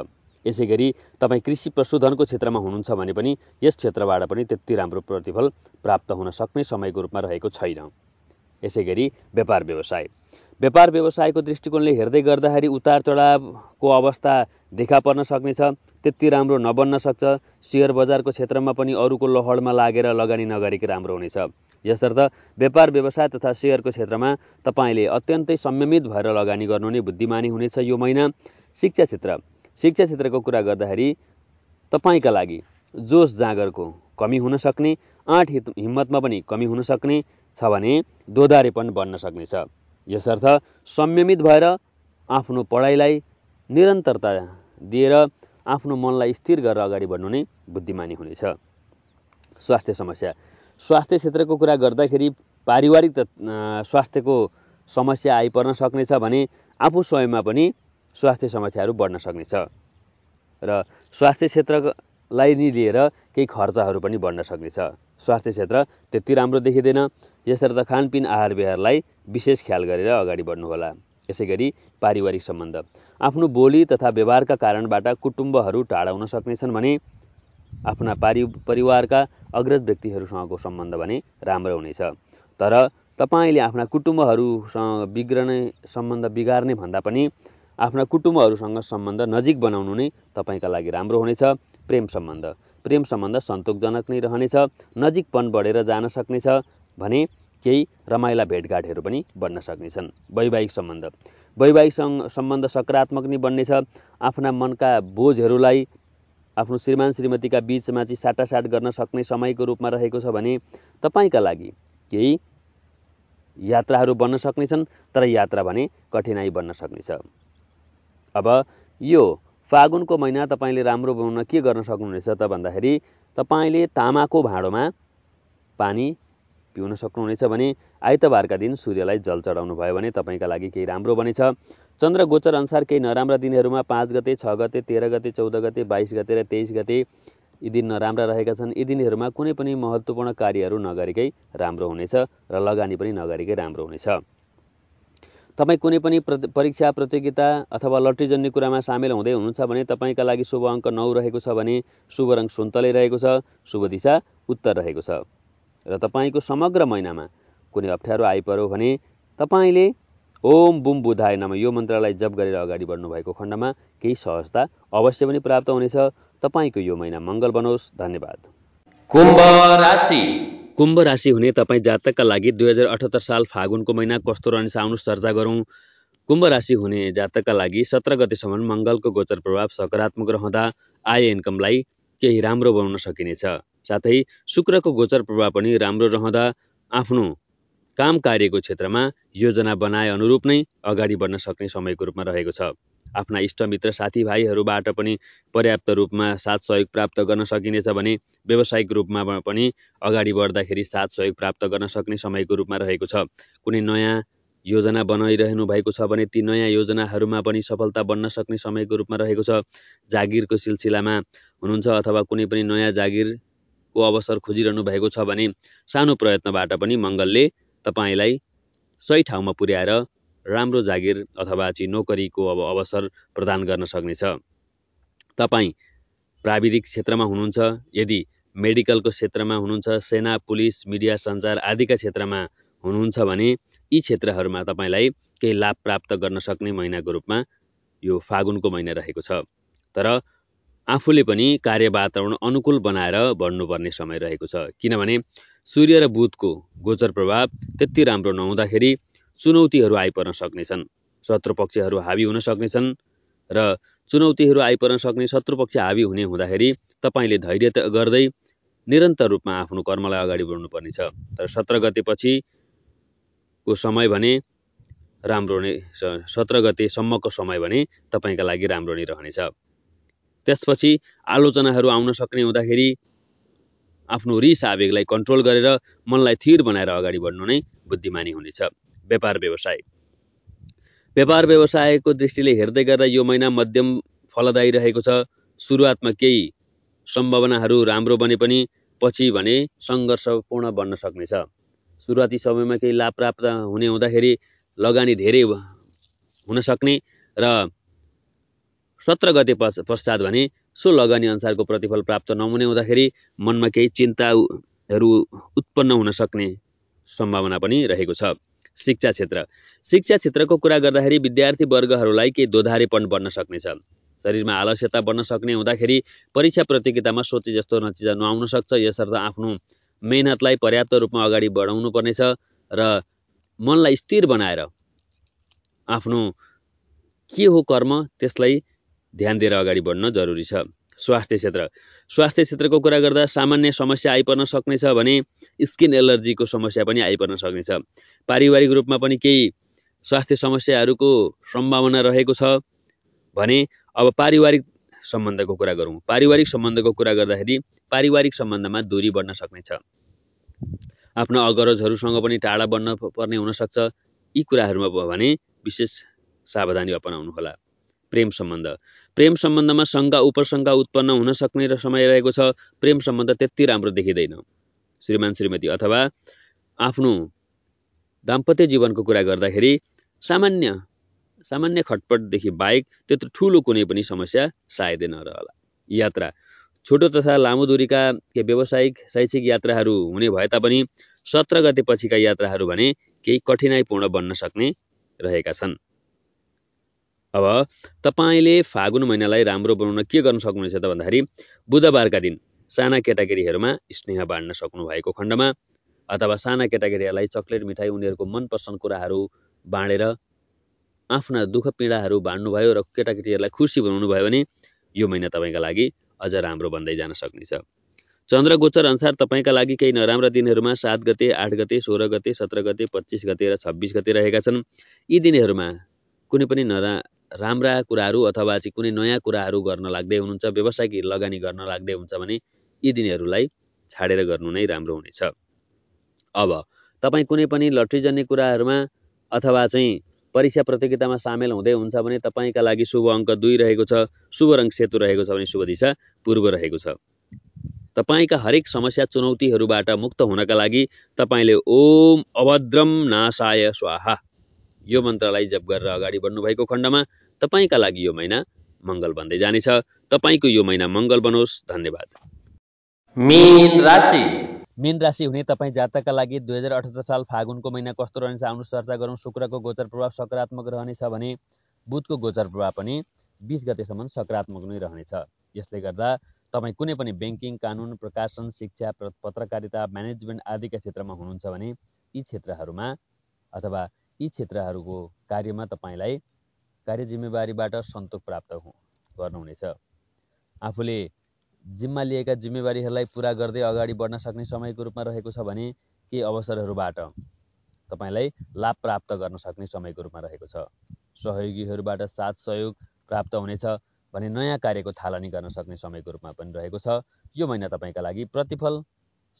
यसै गरी तपाईँ कृषि प्रशोधनको क्षेत्रमा हुनुहुन्छ भने पनि यस क्षेत्रबाट पनि त्यति राम्रो प्रतिफल प्राप्त हुन सक्ने समयको रूपमा रहेको छैन यसै गरी व्यापार व्यवसाय व्यापार व्यवसायको दृष्टिकोणले हेर्दै गर्दाखेरि उतार चढावको अवस्था देखा पर्न सक्नेछ त्यति राम्रो नबन्न सक्छ सेयर बजारको क्षेत्रमा पनि अरूको लहरमा लागेर लगानी नगरेकै राम्रो हुनेछ यसर्थ व्यापार व्यवसाय तथा सेयरको क्षेत्रमा तपाईँले अत्यन्तै संयमित भएर लगानी गर्नु नै बुद्धिमानी हुनेछ यो महिना शिक्षा क्षेत्र शिक्षा क्षेत्रको कुरा गर्दाखेरि तपाईँका लागि जोस जाँगरको कमी हुन सक्ने आँट हिम्मतमा पनि कमी हुन सक्ने छ भने पनि बन्न सक्नेछ यसर्थ संयमित भएर आफ्नो पढाइलाई निरन्तरता दिएर आफ्नो मनलाई स्थिर गरेर अगाडि बढ्नु नै बुद्धिमानी हुनेछ स्वास्थ्य समस्या स्वास्थ्य क्षेत्रको कुरा गर्दाखेरि पारिवारिक स्वास्थ्यको समस्या आइपर्न सक्नेछ भने आफू स्वयंमा पनि स्वास्थ्य समस्याहरू बढ्न सक्नेछ र स्वास्थ्य क्षेत्रलाई नै लिएर केही खर्चहरू पनि बढ्न सक्नेछ स्वास्थ्य क्षेत्र त्यति राम्रो देखिँदैन यसर्थ खानपिन आहार विहारलाई विशेष ख्याल गरेर अगाडि बढ्नुहोला यसै गरी पारिवारिक सम्बन्ध आफ्नो बोली तथा व्यवहारका कारणबाट कुटुम्बहरू टाढा हुन सक्नेछन् भने आफ्ना पारि परिवारका अग्रज व्यक्तिहरूसँगको सम्बन्ध भने राम्रो हुनेछ तर तपाईँले आफ्ना कुटुम्बहरूसँग बिग्रने सम्बन्ध बिगार्ने भन्दा पनि आफ्ना कुटुम्बहरूसँग सम्बन्ध नजिक बनाउनु नै तपाईँका लागि राम्रो हुनेछ प्रेम सम्बन्ध प्रेम सम्बन्ध सन्तोषजनक नै रहनेछ नजिकपन बढेर जान सक्नेछ भने केही रमाइला भेटघाटहरू पनि बन्न सक्नेछन् वैवाहिक सम्बन्ध वैवाहिक सम्बन्ध सकारात्मक नै बन्नेछ आफ्ना मनका बोझहरूलाई आफ्नो श्रीमान श्रीमतीका बिचमा चाहिँ साटासाट गर्न सक्ने समयको रूपमा रहेको छ भने तपाईँका लागि केही यात्राहरू बन्न सक्नेछन् तर यात्रा भने कठिनाइ बन्न सक्नेछ अब यो फागुनको महिना तपाईँले राम्रो बनाउन के गर्न सक्नुहुनेछ त भन्दाखेरि तपाईँले तामाको भाँडोमा पानी पिउन सक्नुहुनेछ भने आइतबारका दिन सूर्यलाई जल चढाउनु भयो भने तपाईँका लागि केही राम्रो बनेछ चन्द्र गोचर अनुसार केही नराम्रा दिनहरूमा पाँच गते छ गते तेह्र गते चौध गते बाइस गते र तेइस गते यी दिन नराम्रा रहेका छन् यी दिनहरूमा कुनै पनि महत्त्वपूर्ण कार्यहरू नगरेकै राम्रो हुनेछ र लगानी पनि नगरेकै राम्रो हुनेछ तपाईँ कुनै पनि प्र परीक्षा प्रतियोगिता अथवा लट्रीजन्ने कुरामा सामेल हुँदै हुनुहुन्छ भने तपाईँका लागि शुभ अङ्क नौ रहेको छ भने शुभ रङ सुन्तले रहेको छ शुभ दिशा उत्तर रहेको छ र तपाईँको समग्र महिनामा कुनै अप्ठ्यारो आइपऱ्यो भने तपाईँले ओम बुम बुधाय नम यो मन्त्रलाई जप गरेर अगाडि बढ्नु भएको खण्डमा केही सहजता अवश्य पनि प्राप्त हुनेछ तपाईँको यो महिना मङ्गल बनोस् धन्यवाद कुम्भ राशि कुम्भ राशि हुने तपाईँ जातकका लागि दुई हजार अठहत्तर साल फागुनको महिना कस्तो रहनेछ आउनुहोस् चर्चा गरौँ कुम्भ राशि हुने जातकका लागि सत्र गतिसम्म मङ्गलको गोचर प्रभाव सकारात्मक रहँदा आय इन्कमलाई केही राम्रो बनाउन सकिनेछ साथै शुक्रको गोचर प्रभाव पनि राम्रो रहँदा आफ्नो काम कार्यको क्षेत्रमा योजना बनाए अनुरूप नै अगाडि बढ्न सक्ने समयको रूपमा रहेको छ आफ्ना इष्टमित्र साथीभाइहरूबाट पनि पर्याप्त रूपमा साथ सहयोग प्राप्त गर्न सकिनेछ भने व्यावसायिक रूपमा पनि अगाडि बढ्दाखेरि साथ सहयोग प्राप्त गर्न सक्ने समयको रूपमा रहेको छ कुनै नयाँ योजना बनाइरहनु भएको छ भने ती नयाँ योजनाहरूमा पनि सफलता बन्न सक्ने समयको रूपमा रहेको छ जागिरको सिलसिलामा हुनुहुन्छ अथवा कुनै पनि नयाँ जागिर को अवसर खोजिरहनु भएको छ भने सानो प्रयत्नबाट पनि मङ्गलले तपाईँलाई सही ठाउँमा पुर्याएर राम्रो जागिर अथवा चाहिँ नोकरीको अब अवसर प्रदान गर्न सक्नेछ तपाईँ प्राविधिक क्षेत्रमा हुनुहुन्छ यदि मेडिकलको क्षेत्रमा हुनुहुन्छ सेना पुलिस मिडिया सञ्चार आदिका क्षेत्रमा हुनुहुन्छ भने यी क्षेत्रहरूमा तपाईँलाई केही लाभ प्राप्त गर्न सक्ने महिनाको रूपमा यो फागुनको महिना रहेको छ तर आफूले पनि कार्य वातावरण अनुकूल बनाएर बढ्नुपर्ने समय रहेको छ किनभने सूर्य र बुधको गोचर प्रभाव त्यति राम्रो नहुँदाखेरि चुनौतीहरू आइपर्न सक्नेछन् शत्रुपक्षहरू हावी हुन सक्नेछन् र चुनौतीहरू आइपर्न सक्ने शत्रुपक्ष हावी हुने हुँदाखेरि तपाईँले धैर्य गर्दै निरन्तर रूपमा आफ्नो कर्मलाई अगाडि बढ्नुपर्नेछ तर सत्र गतेपछिको समय भने राम्रो नै सत्र गतेसम्मको समय भने तपाईँका लागि राम्रो नै रहनेछ त्यसपछि आलोचनाहरू आउन सक्ने हुँदाखेरि आफ्नो रिस आवेगलाई कन्ट्रोल गरेर मनलाई थिर बनाएर अगाडि बढ्नु नै बुद्धिमानी हुनेछ व्यापार व्यवसाय व्यापार व्यवसायको दृष्टिले हेर्दै गर्दा यो महिना मध्यम फलदायी रहेको छ सुरुवातमा केही सम्भावनाहरू राम्रो बने पनि पछि भने सङ्घर्षपूर्ण बन्न सक्नेछ सुरुवाती समयमा केही लाभ प्राप्त हुने हुँदाखेरि लगानी धेरै हुन सक्ने र सत्र गते पश् पश्चात भने सो लगानी अनुसारको प्रतिफल प्राप्त नहुने हुँदाखेरि मनमा केही चिन्ताहरू उत्पन्न हुन सक्ने सम्भावना पनि रहेको छ शिक्षा क्षेत्र शिक्षा क्षेत्रको कुरा गर्दाखेरि विद्यार्थीवर्गहरूलाई केही दोधारेपन बढ्न सक्नेछ शरीरमा आलस्यता बढ्न सक्ने हुँदाखेरि परीक्षा प्रतियोगितामा सोचे जस्तो नतिजा नआउन सक्छ यसर्थ आफ्नो मेहनतलाई पर्याप्त रूपमा अगाडि बढाउनु पर्नेछ र मनलाई स्थिर बनाएर आफ्नो के हो कर्म त्यसलाई ध्यान दिएर अगाडि बढ्न जरुरी छ स्वास्थ्य क्षेत्र स्वास्थ्य क्षेत्रको कुरा गर्दा सामान्य समस्या आइपर्न सक्नेछ भने स्किन एलर्जीको समस्या पनि आइपर्न सक्नेछ पारिवारिक रूपमा पनि केही स्वास्थ्य समस्याहरूको सम्भावना रहेको छ भने अब पारिवारिक सम्बन्धको कुरा गरौँ पारिवारिक सम्बन्धको कुरा गर्दाखेरि पारिवारिक सम्बन्धमा दूरी बढ्न सक्नेछ आफ्ना अगरजहरूसँग पनि टाढा बढ्न पर्ने हुनसक्छ यी कुराहरूमा भने विशेष सावधानी अपनाउनुहोला प्रेम सम्बन्ध प्रेम सम्बन्धमा शङ्का उपशङ्का उत्पन्न हुन सक्ने र समय रहेको छ प्रेम सम्बन्ध त्यति राम्रो देखिँदैन श्रीमान श्रीमती अथवा आफ्नो दाम्पत्य जीवनको कुरा गर्दाखेरि सामान्य सामान्य खटपटदेखि बाहेक त्यत्रो ठुलो कुनै पनि समस्या सायदै नरहला यात्रा छोटो तथा लामो दुरीका के व्यावसायिक शैक्षिक यात्राहरू हुने भए तापनि सत्र गते यात्राहरू भने केही कठिनाइपूर्ण बन्न सक्ने रहेका छन् अब तपाईँले फागुन महिनालाई राम्रो बनाउन के गर्न सक्नुहुनेछ त भन्दाखेरि बुधबारका दिन साना केटाकेटीहरूमा स्नेह बाँड्न सक्नु भएको खण्डमा अथवा साना केटाकेटीहरूलाई चक्लेट मिठाई उनीहरूको मनपसन्द कुराहरू बाँडेर आफ्ना दुःख पीडाहरू बाँड्नुभयो र केटाकेटीहरूलाई खुसी बनाउनु भयो भने यो महिना तपाईँका लागि अझ राम्रो बन्दै जान सक्नेछ चन्द्र गोचर अनुसार तपाईँका लागि केही नराम्रा दिनहरूमा सात गते आठ गते सोह्र गते सत्र गते पच्चिस गते र छब्बिस गते रहेका छन् यी दिनहरूमा कुनै पनि नरा राम्रा कुराहरू अथवा चाहिँ कुनै नयाँ कुराहरू गर्न लाग्दै हुनुहुन्छ व्यवसायिक लगानी गर्न लाग्दै हुन्छ भने यी दिनहरूलाई छाडेर गर्नु नै राम्रो हुनेछ अब तपाईँ कुनै पनि लट्रीजन्य कुराहरूमा अथवा चाहिँ परीक्षा प्रतियोगितामा सामेल हुँदै हुन्छ भने तपाईँका लागि शुभ अङ्क दुई रहेको छ शुभ रङ सेतु रहेको छ भने शुभ दिशा पूर्व रहेको छ तपाईँका हरेक समस्या चुनौतीहरूबाट मुक्त हुनका लागि तपाईँले ओम अभद्रम नासाय स्वाहा यो मन्त्रलाई जप गरेर अगाडि बढ्नुभएको खण्डमा तपाईँका लागि यो महिना मङ्गल बन्दै जानेछ तपाईँको यो महिना मङ्गल बनोस् धन्यवाद मेन राशि मेन राशि हुने तपाईँ जातकका लागि दुई हजार अठहत्तर साल फागुनको महिना कस्तो रहनेछ आउनु चर्चा गरौँ शुक्रको गोचर प्रभाव सकारात्मक रहनेछ भने बुधको गोचर प्रभाव पनि बिस गतेसम्म सकारात्मक नै रहनेछ यसले गर्दा तपाईँ कुनै पनि ब्याङ्किङ कानुन प्रकाशन शिक्षा पत्रकारिता म्यानेजमेन्ट आदिका क्षेत्रमा हुनुहुन्छ भने यी क्षेत्रहरूमा अथवा यी क्षेत्रहरूको कार्यमा तपाईँलाई कार्य जिम्मेवारीबाट सन्तोष प्राप्त गर्नुहुनेछ आफूले जिम्मा लिएका जिम्मेवारीहरूलाई पुरा गर्दै अगाडि बढ्न सक्ने समयको रूपमा रहेको छ भने केही अवसरहरूबाट तपाईँलाई लाभ प्राप्त गर्न सक्ने समयको रूपमा रहेको छ सहयोगीहरूबाट साथ सहयोग प्राप्त हुनेछ भने नयाँ कार्यको थालनी गर्न सक्ने समयको रूपमा पनि रहेको छ यो महिना तपाईँका लागि प्रतिफल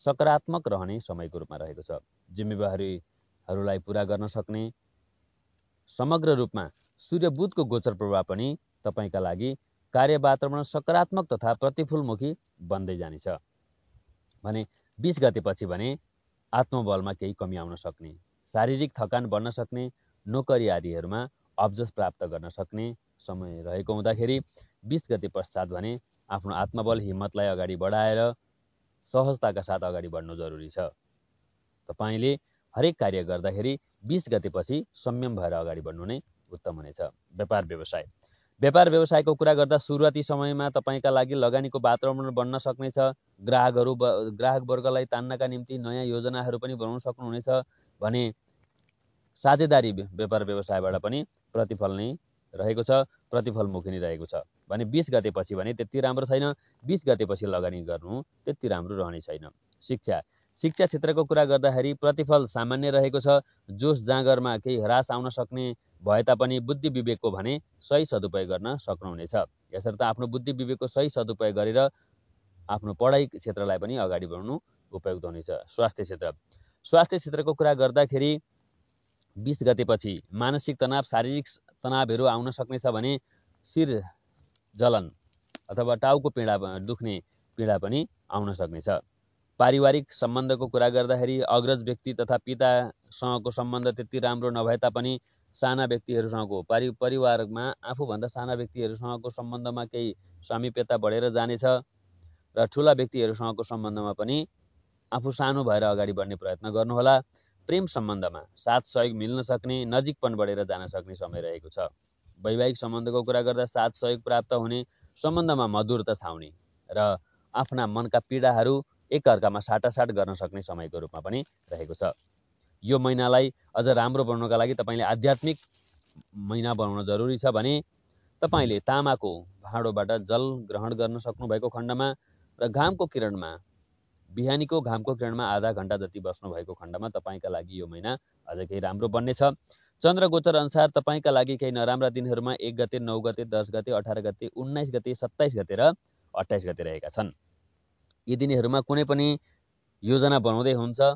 सकारात्मक रहने समयको रूपमा रहेको छ जिम्मेवारीहरूलाई पुरा गर्न सक्ने समग्र रूपमा सूर्य बुधको गोचर प्रभाव पनि तपाईँका लागि कार्य वातावरण सकारात्मक तथा प्रतिफूलमुखी बन्दै जानेछ भने बिस गतेपछि भने आत्मबलमा केही कमी आउन सक्ने शारीरिक थकान बढ्न सक्ने नोकरी आदिहरूमा अब्जस प्राप्त गर्न सक्ने समय रहेको हुँदाखेरि बिस गते पश्चात भने आफ्नो आत्मबल हिम्मतलाई अगाडि बढाएर सहजताका साथ अगाडि बढ्नु जरुरी छ तपाईँले हरेक कार्य गर्दाखेरि बिस गतेपछि संयम भएर अगाडि बढ्नु नै उत्तम हुनेछ व्यापार व्यवसाय व्यापार व्यवसायको कुरा गर्दा सुरुवाती समयमा तपाईँका लागि लगानीको वातावरण बन्न सक्नेछ ग्राहकहरू ग्राहक वर्गलाई तान्नका निम्ति नयाँ योजनाहरू पनि बनाउन सक्नुहुनेछ भने साझेदारी व्यापार व्यवसायबाट पनि प्रतिफल नै रहेको छ प्रतिफल मुखी नै रहेको छ भने बिस गतेपछि भने त्यति राम्रो छैन बिस गतेपछि लगानी गर्नु त्यति राम्रो रहने छैन शिक्षा शिक्षा क्षेत्रको कुरा गर्दाखेरि प्रतिफल सामान्य रहेको छ जोस जाँगरमा केही ह्रास आउन सक्ने भए तापनि बुद्धि विवेकको भने सही सदुपयोग गर्न सक्नुहुनेछ यसर्थ आफ्नो बुद्धि विवेकको सही सदुपयोग गरेर आफ्नो पढाइ क्षेत्रलाई पनि अगाडि बढाउनु उपयुक्त हुनेछ स्वास्थ्य क्षेत्र स्वास्थ्य क्षेत्रको कुरा गर्दाखेरि बिस गतेपछि मानसिक तनाव शारीरिक तनावहरू आउन सक्नेछ भने शिर जलन अथवा टाउको पीडा दुख्ने पीडा पनि आउन सक्नेछ पारिवारिक सम्बन्धको कुरा गर्दाखेरि अग्रज व्यक्ति तथा पितासँगको सम्बन्ध त्यति राम्रो नभए तापनि साना व्यक्तिहरूसँगको पारि परिवारमा आफूभन्दा साना व्यक्तिहरूसँगको सम्बन्धमा केही समीप्यता बढेर जानेछ र ठुला व्यक्तिहरूसँगको सम्बन्धमा पनि आफू सानो भएर अगाडि बढ्ने प्रयत्न गर्नुहोला प्रेम सम्बन्धमा साथ सहयोग मिल्न सक्ने नजिकपन बढेर जान सक्ने समय रहेको छ वैवाहिक सम्बन्धको कुरा गर्दा साथ सहयोग प्राप्त हुने सम्बन्धमा मधुरता छाउने र आफ्ना मनका पीडाहरू एक अर्कामा साटासाट गर्न सक्ने समयको रूपमा पनि रहेको छ यो महिनालाई अझ राम्रो बनाउनका लागि तपाईँले आध्यात्मिक महिना बनाउन जरुरी छ भने तपाईँले तामाको भाँडोबाट जल ग्रहण गर्न सक्नुभएको खण्डमा र घामको किरणमा बिहानीको घामको किरणमा आधा घन्टा जति बस्नुभएको खण्डमा तपाईँका लागि यो महिना अझ केही राम्रो बन्नेछ चन्द्र गोचर अनुसार तपाईँका लागि केही नराम्रा दिनहरूमा एक गते नौ गते दस गते अठार गते उन्नाइस गते सत्ताइस गते र अट्ठाइस गते रहेका छन् यी दिनहरूमा कुनै पनि योजना बनाउँदै हुनुहुन्छ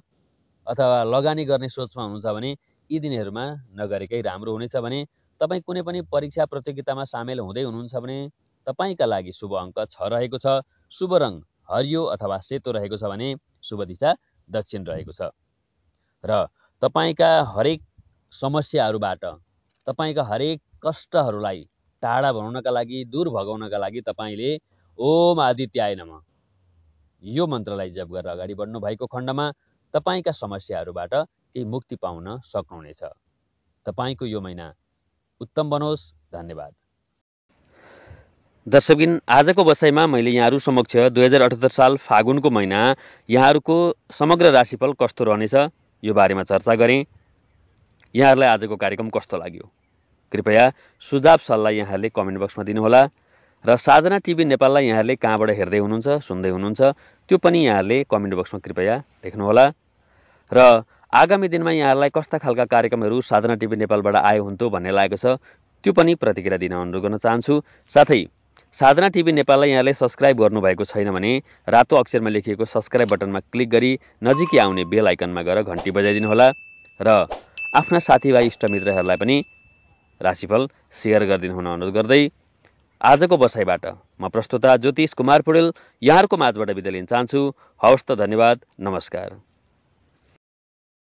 अथवा लगानी गर्ने सोचमा हुनुहुन्छ भने यी दिनहरूमा नगरेकै राम्रो हुनेछ भने तपाईँ कुनै पनि परीक्षा प्रतियोगितामा सामेल हुँदै हुनुहुन्छ भने तपाईँका लागि शुभ अङ्क छ रहेको छ शुभ रङ हरियो अथवा सेतो रहेको छ भने शुभ दिशा दक्षिण रहेको छ र तपाईँका हरेक समस्याहरूबाट तपाईँका हरेक कष्टहरूलाई टाढा बनाउनका लागि दूर भगाउनका लागि तपाईँले ओम आदित्याय नम यो मन्त्रलाई जप गरेर अगाडि बढ्नु भएको खण्डमा तपाईँका समस्याहरूबाट केही मुक्ति पाउन सक्नुहुनेछ तपाईँको यो महिना उत्तम बनोस् धन्यवाद दर्शकबिन आजको बसाइमा मैले यहाँहरू समक्ष दुई हजार अठहत्तर साल फागुनको महिना यहाँहरूको समग्र राशिफल कस्तो रहनेछ यो बारेमा चर्चा गरेँ यहाँहरूलाई आजको कार्यक्रम कस्तो लाग्यो कृपया सुझाव सल्लाह यहाँहरूले कमेन्ट बक्समा दिनुहोला र साधना टिभी नेपाललाई यहाँहरूले कहाँबाट हेर्दै हुनुहुन्छ सुन्दै हुनुहुन्छ त्यो पनि यहाँहरूले कमेन्ट बक्समा कृपया लेख्नुहोला र आगामी दिनमा यहाँहरूलाई कस्ता खालका कार्यक्रमहरू साधना टिभी नेपालबाट आयो हुन्थ्यो भन्ने लागेको छ त्यो पनि प्रतिक्रिया दिन अनुरोध गर्न चाहन्छु साथै साधना टिभी नेपाललाई यहाँले सब्सक्राइब गर्नुभएको छैन भने रातो अक्षरमा लेखिएको सब्सक्राइब बटनमा क्लिक गरी नजिकै आउने बेल आइकनमा गएर घन्टी होला र आफ्ना साथीभाइ इष्टमित्रहरूलाई पनि राशिफल सेयर गरिदिनु हुन अनुरोध गर्दै आजको बसाइबाट म प्रस्तुता ज्योतिष कुमार पुडेल यहाँहरूको माझबाट बिदा लिन चाहन्छु हवस् त धन्यवाद नमस्कार